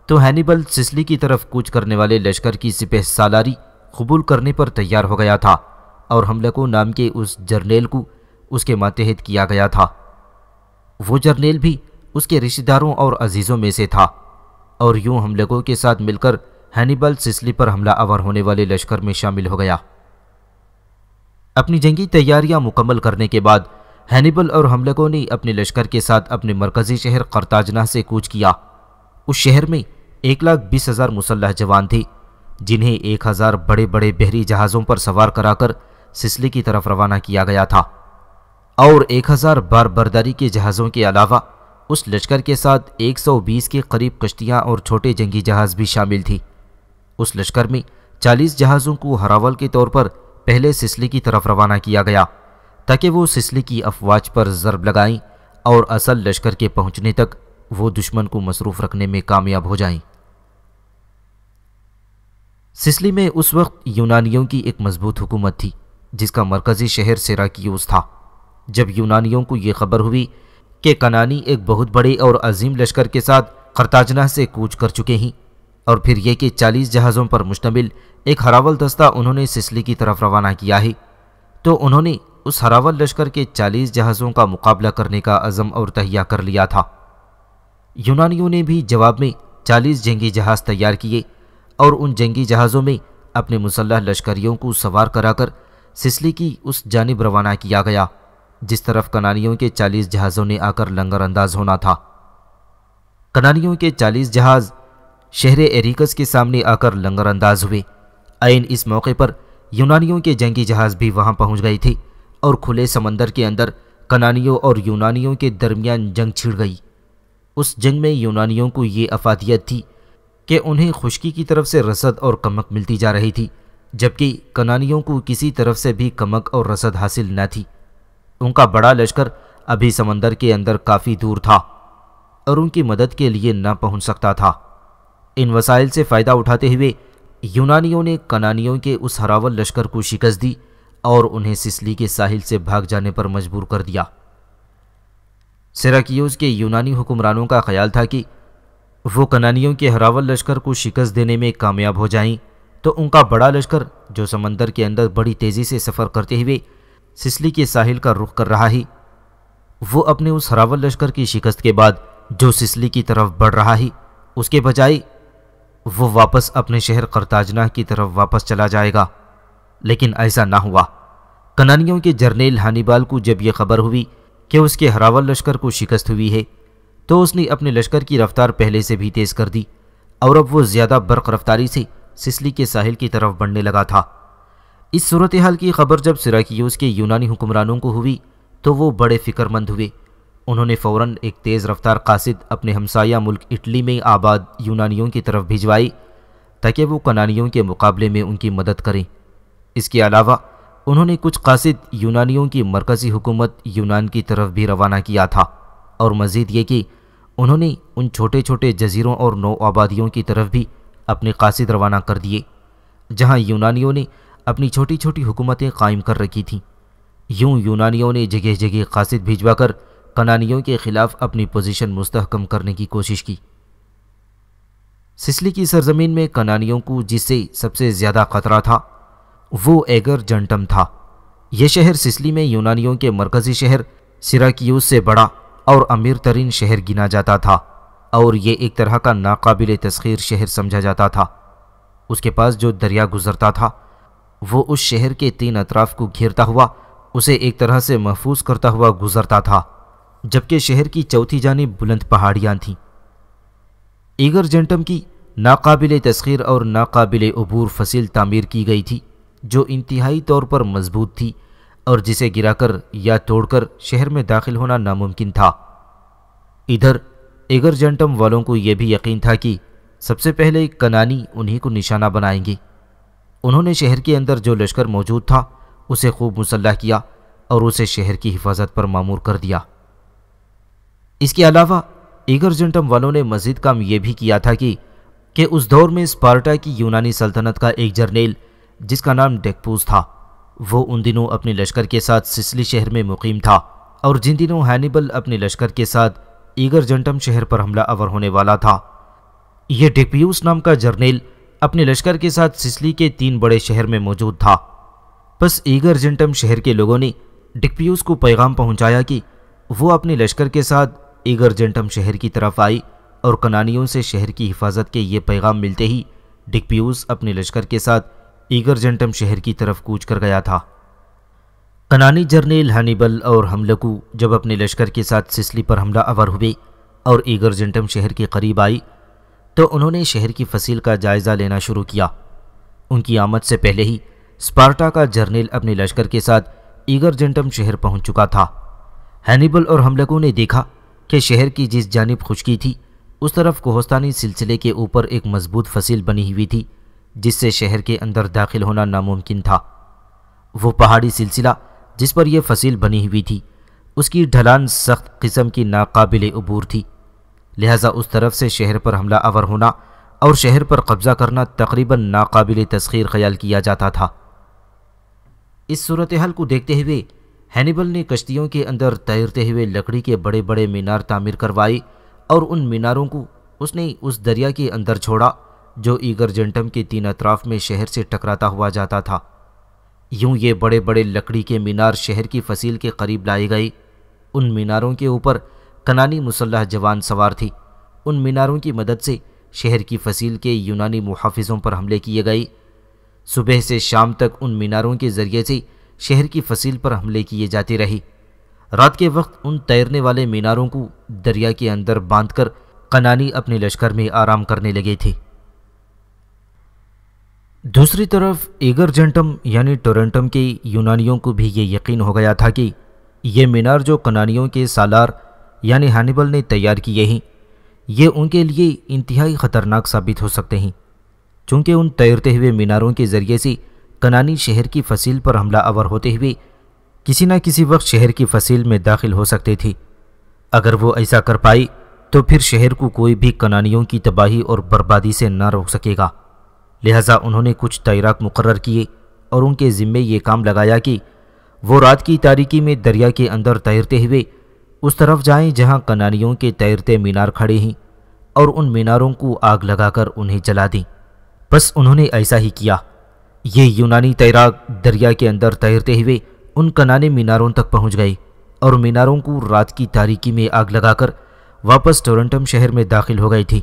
तो हैनीबल सिसली की तरफ कूच करने वाले लश्कर की सिपह सालारी कबूल करने पर तैयार हो गया था और हमलकों नाम के उस जर्नेल को उसके मातहत किया गया था वो जर्नेल भी उसके रिश्तेदारों और अजीज़ों में से था और यूं हम लोगों के साथ मिलकर हैनीबल सिसली पर हमला आवर होने वाले लश्कर में शामिल हो गया अपनी जंगी तैयारियां मुकम्मल करने के बाद हैनीबल और लोगों ने अपने लश्कर के साथ अपने मरकज़ी शहर करताजना से कूच किया उस शहर में एक लाख बीस हज़ार मुसल्ह जवान थे जिन्हें एक हज़ार बड़े बड़े बहरी जहाज़ों पर सवार कराकर सिसली की तरफ रवाना किया गया था और 1000 बारबरदारी के जहाज़ों के अलावा उस लश्कर के साथ 120 के करीब कश्तियाँ और छोटे जंगी जहाज़ भी शामिल थी उस लश्कर में 40 जहाज़ों को हरावल के तौर पर पहले सिसली की तरफ रवाना किया गया ताकि वो सिसली की अफवाज पर ज़रब लगाएं और असल लश्कर के पहुंचने तक वो दुश्मन को मसरूफ़ रखने में कामयाब हो जाएं। सिसली में उस वक्त यूनानियों की एक मजबूत हुकूमत थी जिसका मरकज़ी शहर सेराकियोस था जब यूनानियों को यह खबर हुई कि कनानी एक बहुत बड़े और अजीम लश्कर के साथ करताजना से कूच कर चुके हैं और फिर यह कि चालीस जहाज़ों पर मुश्तमिल एक हरावल दस्ता उन्होंने सिसली की तरफ रवाना किया है तो उन्होंने उस हरावल लश्कर के चालीस जहाज़ों का मुकाबला करने का अज़म और तहिया कर लिया था यूनानियों ने भी जवाब में चालीस जंगी जहाज़ तैयार किए और उन जंगी जहाज़ों में अपने मुसल्ह लश्करियों को सवार कराकर सिसली की उस जानब रवाना किया गया जिस तरफ कनानियों के चालीस जहाज़ों ने आकर लंगरअंदाज होना था कनानियों के चालीस जहाज़ शहर एरिकस के सामने आकर लंगर अंदाज हुए आयन इस मौके पर यूनानियों के जंगी जहाज़ भी वहाँ पहुँच गए थे और खुले समंदर के अंदर कनानियों और यूनानियों के दरमियान जंग छिड़ गई उस जंग में यूनानियों को ये अफादियत थी कि उन्हें खुशकी की तरफ से रसद और कमक मिलती जा रही थी जबकि कनानियों को किसी तरफ से भी कमक और रसद हासिल न थी उनका बड़ा लश्कर अभी समंदर के अंदर काफ़ी दूर था और उनकी मदद के लिए न पहुंच सकता था इन वसाइल से फ़ायदा उठाते हुए यूनानियों ने कनानियों के उस हरावल लश्कर को शिकस्त दी और उन्हें सिसली के साहिल से भाग जाने पर मजबूर कर दिया सिराकियोज के यूनानी हुक्मरानों का ख्याल था कि वो कनानियों के हरावल लश्कर को शिकस्त देने में कामयाब हो जाएं तो उनका बड़ा लश्कर जो समंदर के अंदर बड़ी तेज़ी से सफ़र करते हुए सिसली के साहिल का रुख कर रहा ही वो अपने उस हरावल लश्कर की शिकस्त के बाद जो सिसली की तरफ बढ़ रहा ही उसके बजाय वो वापस अपने शहर करताजना की तरफ वापस चला जाएगा लेकिन ऐसा ना हुआ कनानियों के जर्नेल हानिबाल को जब यह खबर हुई कि उसके हरावल लश्कर को शिकस्त हुई है तो उसने अपने लश्कर की रफ्तार पहले से भी तेज़ कर दी और अब वो ज़्यादा बर्क रफ्तारी से सिसली के साहिल की तरफ बढ़ने लगा था इस सूरत हाल की खबर जब सिराकियोस के यूनानी हुक्मरानों को हुई तो वो बड़े फिक्रमंद हुए उन्होंने फ़ौर एक तेज़ रफ्तार कासिद अपने हमसाया मुल्क इटली में आबाद यूनानियों की तरफ भिजवाई ताकि वो कनानियों के मुकाबले में उनकी मदद करें इसके अलावा उन्होंने कुछ कासिद यूनानियों की मरकज़ी हुकूमत यूनान की तरफ भी रवाना किया था और मज़ीद ये कि उन्होंने उन छोटे छोटे जजीरों और नौ आबादियों की तरफ भी अपने कासिद रवाना कर दिए जहाँ यूनानियों ने अपनी छोटी छोटी हुकूमतें कायम कर रखी थीं यूं यूनानियों ने जगह जगह कासिद भिजवाकर कनानियों के खिलाफ अपनी पोजीशन मुस्तहकम करने की कोशिश की सिसली की सरजमीन में कनानियों को जिससे सबसे ज़्यादा खतरा था वो एगर जंटम था यह शहर सिसली में यूनानियों के मरकज़ी शहर सिराक्यूज से बड़ा और अमीर तरीन शहर गिना जाता था और ये एक तरह का नाकबिल तस्खीर शहर समझा जाता था उसके पास जो दरिया गुजरता था वो उस शहर के तीन अतराफ को घेरता हुआ उसे एक तरह से महफूज करता हुआ गुजरता था जबकि शहर की चौथी जानी बुलंद पहाड़ियाँ थीं ईगर जेंटम की नाकाबिल तस्खीर और नाकाबिल अबूर फसील तामीर की गई थी जो इंतहाई तौर पर मजबूत थी और जिसे गिराकर या तोड़कर शहर में दाखिल होना नामुमकिन था इधर एगर जेंटम वालों को यह भी यकीन था कि सबसे पहले कनानी उन्हीं को निशाना बनाएंगी उन्होंने शहर के अंदर जो लश्कर मौजूद था उसे खूब मुसल्ह किया और उसे शहर की हिफाजत पर मामूर कर दिया इसके अलावा ईगर जेंटम वालों ने मजीद काम यह भी किया था कि कि उस दौर में स्पार्टा की यूनानी सल्तनत का एक जर्नेल जिसका नाम डेकपूस था वो उन दिनों अपने लश्कर के साथ सिसली शहर में मुकीम था और जिन दिनों हैनिबल अपने लश्कर के साथ ईगरजेंटम शहर पर हमला अवर होने वाला था यह डेकप्यूस नाम का जर्नेल अपने लश्कर के साथ सिसली के तीन बड़े शहर में मौजूद था बस ईगर शहर के लोगों ने डिकपियूस को पैगाम पहुंचाया कि वो अपने लश्कर के साथ ईगर शहर की तरफ आई और कनानियों से शहर की हिफाजत के ये पैगाम मिलते ही डिकपियूस अपने लश्कर के साथ ईगर शहर की तरफ कूच कर गया था कनानी जर्नेल हनीबल और हमलकू जब अपने लश्कर के साथ सिसली पर हमला अवर हुए और ईगर शहर के करीब आई तो उन्होंने शहर की फसील का जायज़ा लेना शुरू किया उनकी आमद से पहले ही स्पार्टा का जर्नेल अपने लश्कर के साथ ईगर शहर पहुंच चुका था हैनिबल और हमलकों ने देखा कि शहर की जिस जानब खुशकी थी उस तरफ कोहस्तानी सिलसिले के ऊपर एक मजबूत फसील बनी हुई थी जिससे शहर के अंदर दाखिल होना नामुमकिन था वो पहाड़ी सिलसिला जिस पर यह फसील बनी हुई थी उसकी ढलान सख्त किस्म की नाकाबिल अबूर थी लिहाजा उस तरफ से शहर पर हमला अवर होना और शहर पर कब्ज़ा करना तकरीबन नाकबिल तस्खीर ख्याल किया जाता था इस सूरत हाल को देखते हुए हैनिबल ने कश्तियों के अंदर तैरते हुए लकड़ी के बड़े बड़े मीनार तामीर करवाई और उन मीनारों को उसने उस दरिया के अंदर छोड़ा जो ईगर जेंटम के तीन अतराफ में शहर से टकराता हुआ जाता था यूं ये बड़े बड़े लकड़ी के मीनार शहर की फसील के करीब लाई गई उन मीनारों के ऊपर कनानी मुसल्ह जवान सवार थी उन मीनारों की मदद से शहर की फसील के यूनानी मुहाफिजों पर हमले किए गए सुबह से शाम तक उन मीनारों के ज़रिए से शहर की फसील पर हमले किए जाते रहे रात के वक्त उन तैरने वाले मीनारों को दरिया के अंदर बांधकर कनानी अपने लश्कर में आराम करने लगे थे दूसरी तरफ एगरजेंटम यानी टोरेंटम के यूनानियों को भी ये यकीन हो गया था कि ये मीनार जो कनानियों के सालार यानी हानिबल ने तैयार किए हैं ये उनके लिए इंतहाई ख़तरनाक साबित हो सकते हैं चूँकि उन तैरते हुए मीनारों के ज़रिए से कनानी शहर की फसील पर हमला आवर होते हुए किसी न किसी वक्त शहर की फसील में दाखिल हो सकते थे अगर वो ऐसा कर पाई तो फिर शहर को कोई भी कनानियों की तबाही और बर्बादी से ना रोक सकेगा लिहाजा उन्होंने कुछ तैराक मुकर किए और उनके ज़िम्मे ये काम लगाया कि वो रात की तारीकी में दरिया के अंदर तैरते हुए उस तरफ जाएं जहां कनारियों के तैरते मीनार खड़े हैं और उन मीनारों को आग लगाकर उन्हें जला दी बस उन्होंने ऐसा ही किया ये यूनानी तैराक दरिया के अंदर तैरते हुए उन कनाने मीनारों तक पहुंच गए और मीनारों को रात की तारीकी में आग लगाकर वापस टोरंटम शहर में दाखिल हो गई थी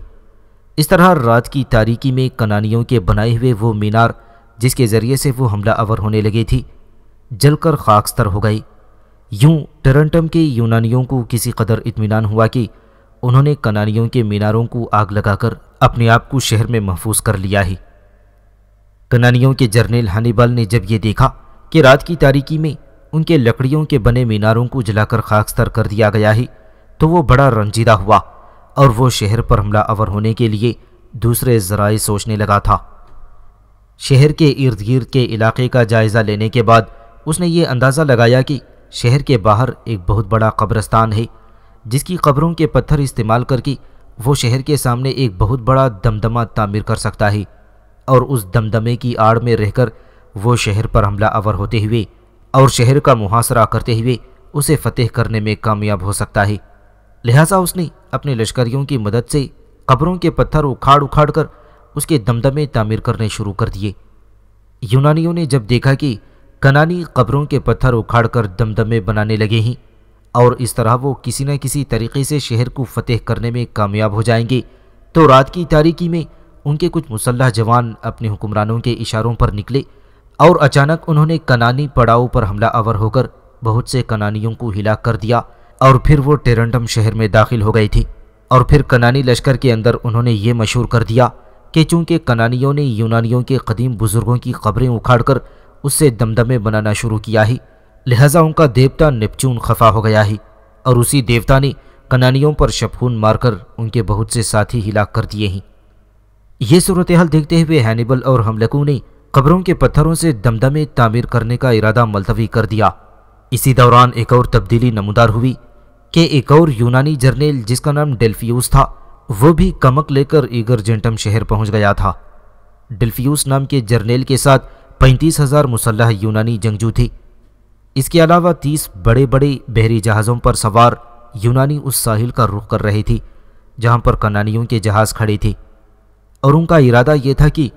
इस तरह रात की तारीकी में कनानियों के बनाए हुए वो मीनार जिसके ज़रिए से वो हमला अवर होने लगी थी जलकर खाकस्तर हो गई यूं टरंटम के यूनानियों को किसी कदर इतमान हुआ कि उन्होंने कनानियों के मीनारों को आग लगाकर अपने आप को शहर में महफूज कर लिया ही कनानियों के जर्नेल हनीबल ने जब ये देखा कि रात की तारीकी में उनके लकड़ियों के बने मीनारों को जलाकर खाकस्तर कर दिया गया ही तो वो बड़ा रंजीदा हुआ और वो शहर पर हमला अवर होने के लिए दूसरे जराए सोचने लगा था शहर के इर्द गिर्द के इलाके का जायज़ा लेने के बाद उसने ये अंदाज़ा लगाया कि शहर के बाहर एक बहुत बड़ा कब्रस्तान है जिसकी कब्रों के पत्थर इस्तेमाल करके वो शहर के सामने एक बहुत बड़ा दमदमा तामीर कर सकता है और उस दमदमे की आड़ में रहकर वो शहर पर हमला आवर होते हुए और शहर का मुहासरा करते हुए उसे फतेह करने में कामयाब हो सकता है लिहाजा उसने अपने लश्करियों की मदद से कब्रों के पत्थर उखाड़ उखाड़ कर उसके दमदमे तामीर करने शुरू कर दिए यूनानियों ने जब देखा कि कनानी कब्रों के पत्थर उखाड़कर दमदमे बनाने लगे हैं और इस तरह वो किसी न किसी तरीके से शहर को फतेह करने में कामयाब हो जाएंगे तो रात की तारीकी में उनके कुछ मुसल्ह जवान अपने हुक्मरानों के इशारों पर निकले और अचानक उन्होंने कनानी पड़ाव पर हमला आवर होकर बहुत से कनानियों को हिला कर दिया और फिर वो टेरंडम शहर में दाखिल हो गई थी और फिर कनानी लश्कर के अंदर उन्होंने ये मशहूर कर दिया कि चूंकि कनानियों ने यूनानियों के कदीम बुज़ुर्गों की खबरें उखाड़कर उससे दमदमे बनाना शुरू किया ही लिहाजा उनका देवता निपचून खफा हो गया ही और उसी देवता ने कनानियों पर शफून मारकर उनके बहुत से साथी हिलाक कर दिए ही ये सूरत हाल देखते हुए हैनिबल और हमलकू ने कब्रों के पत्थरों से दमदमे तामीर करने का इरादा मुलतवी कर दिया इसी दौरान एक और तब्दीली नमदार हुई कि एक और यूनानी जर्नेल जिसका नाम डेल्फियूस था वो भी कमक लेकर ईगर जेंटम शहर पहुंच गया था डेल्फियूस नाम के जर्नेल के साथ पैंतीस हज़ार मुसलह यूनानी जंगजू थी इसके अलावा तीस बड़े बड़े बहरी जहाज़ों पर सवार यूनानी उस साहिल का रुख कर रही थी जहाँ पर कनानियों के जहाज़ खड़े थे और उनका इरादा ये था कि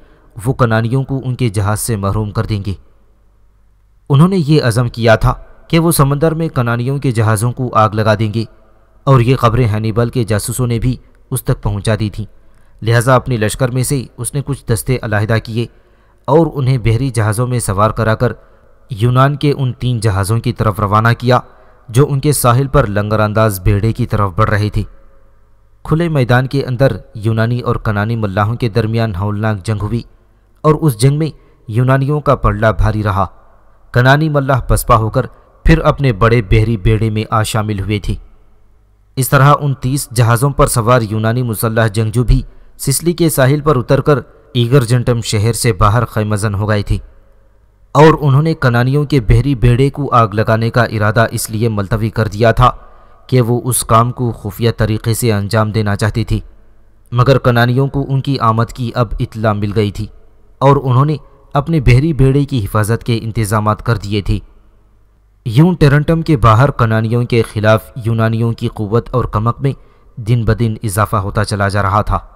वो कनानियों को उनके जहाज़ से महरूम कर देंगे उन्होंने ये अज़म किया था कि वो समंदर में कनानियों के जहाज़ों को आग लगा देंगे और ये खबरें हनीबल के जासूसों ने भी उस तक पहुंचा दी थीं लिहाजा अपने लश्कर में से उसने कुछ दस्ते अलहदा किए और उन्हें बहरी जहाज़ों में सवार कराकर यूनान के उन तीन जहाज़ों की तरफ रवाना किया जो उनके साहिल पर अंदाज बेड़े की तरफ बढ़ रही थी खुले मैदान के अंदर यूनानी और कनानी मल्लाहों के दरमियान हौलनाक जंग हुई और उस जंग में यूनानियों का पल्ला भारी रहा कनानी मल्लाह पसपा होकर फिर अपने बड़े बहरी बेड़े में आ शामिल हुए थे इस तरह उन तीस जहाज़ों पर सवार यूनानी मुसल्ह जंगजू भी सिसली के साहिल पर उतरकर ईगर जंटम शहर से बाहर खैमजन हो गई थी और उन्होंने कनानियों के बहरी बेड़े को आग लगाने का इरादा इसलिए मुलतवी कर दिया था कि वो उस काम को खुफिया तरीके से अंजाम देना चाहती थी मगर कनानियों को उनकी आमद की अब इतला मिल गई थी और उन्होंने अपने बहरी बेड़े की हिफाजत के इंतज़ाम कर दिए थे यूं टेरंटम के बाहर कनानियों के खिलाफ यूनानियों की क़वत और कमक में दिन ब दिन इजाफा होता चला जा रहा था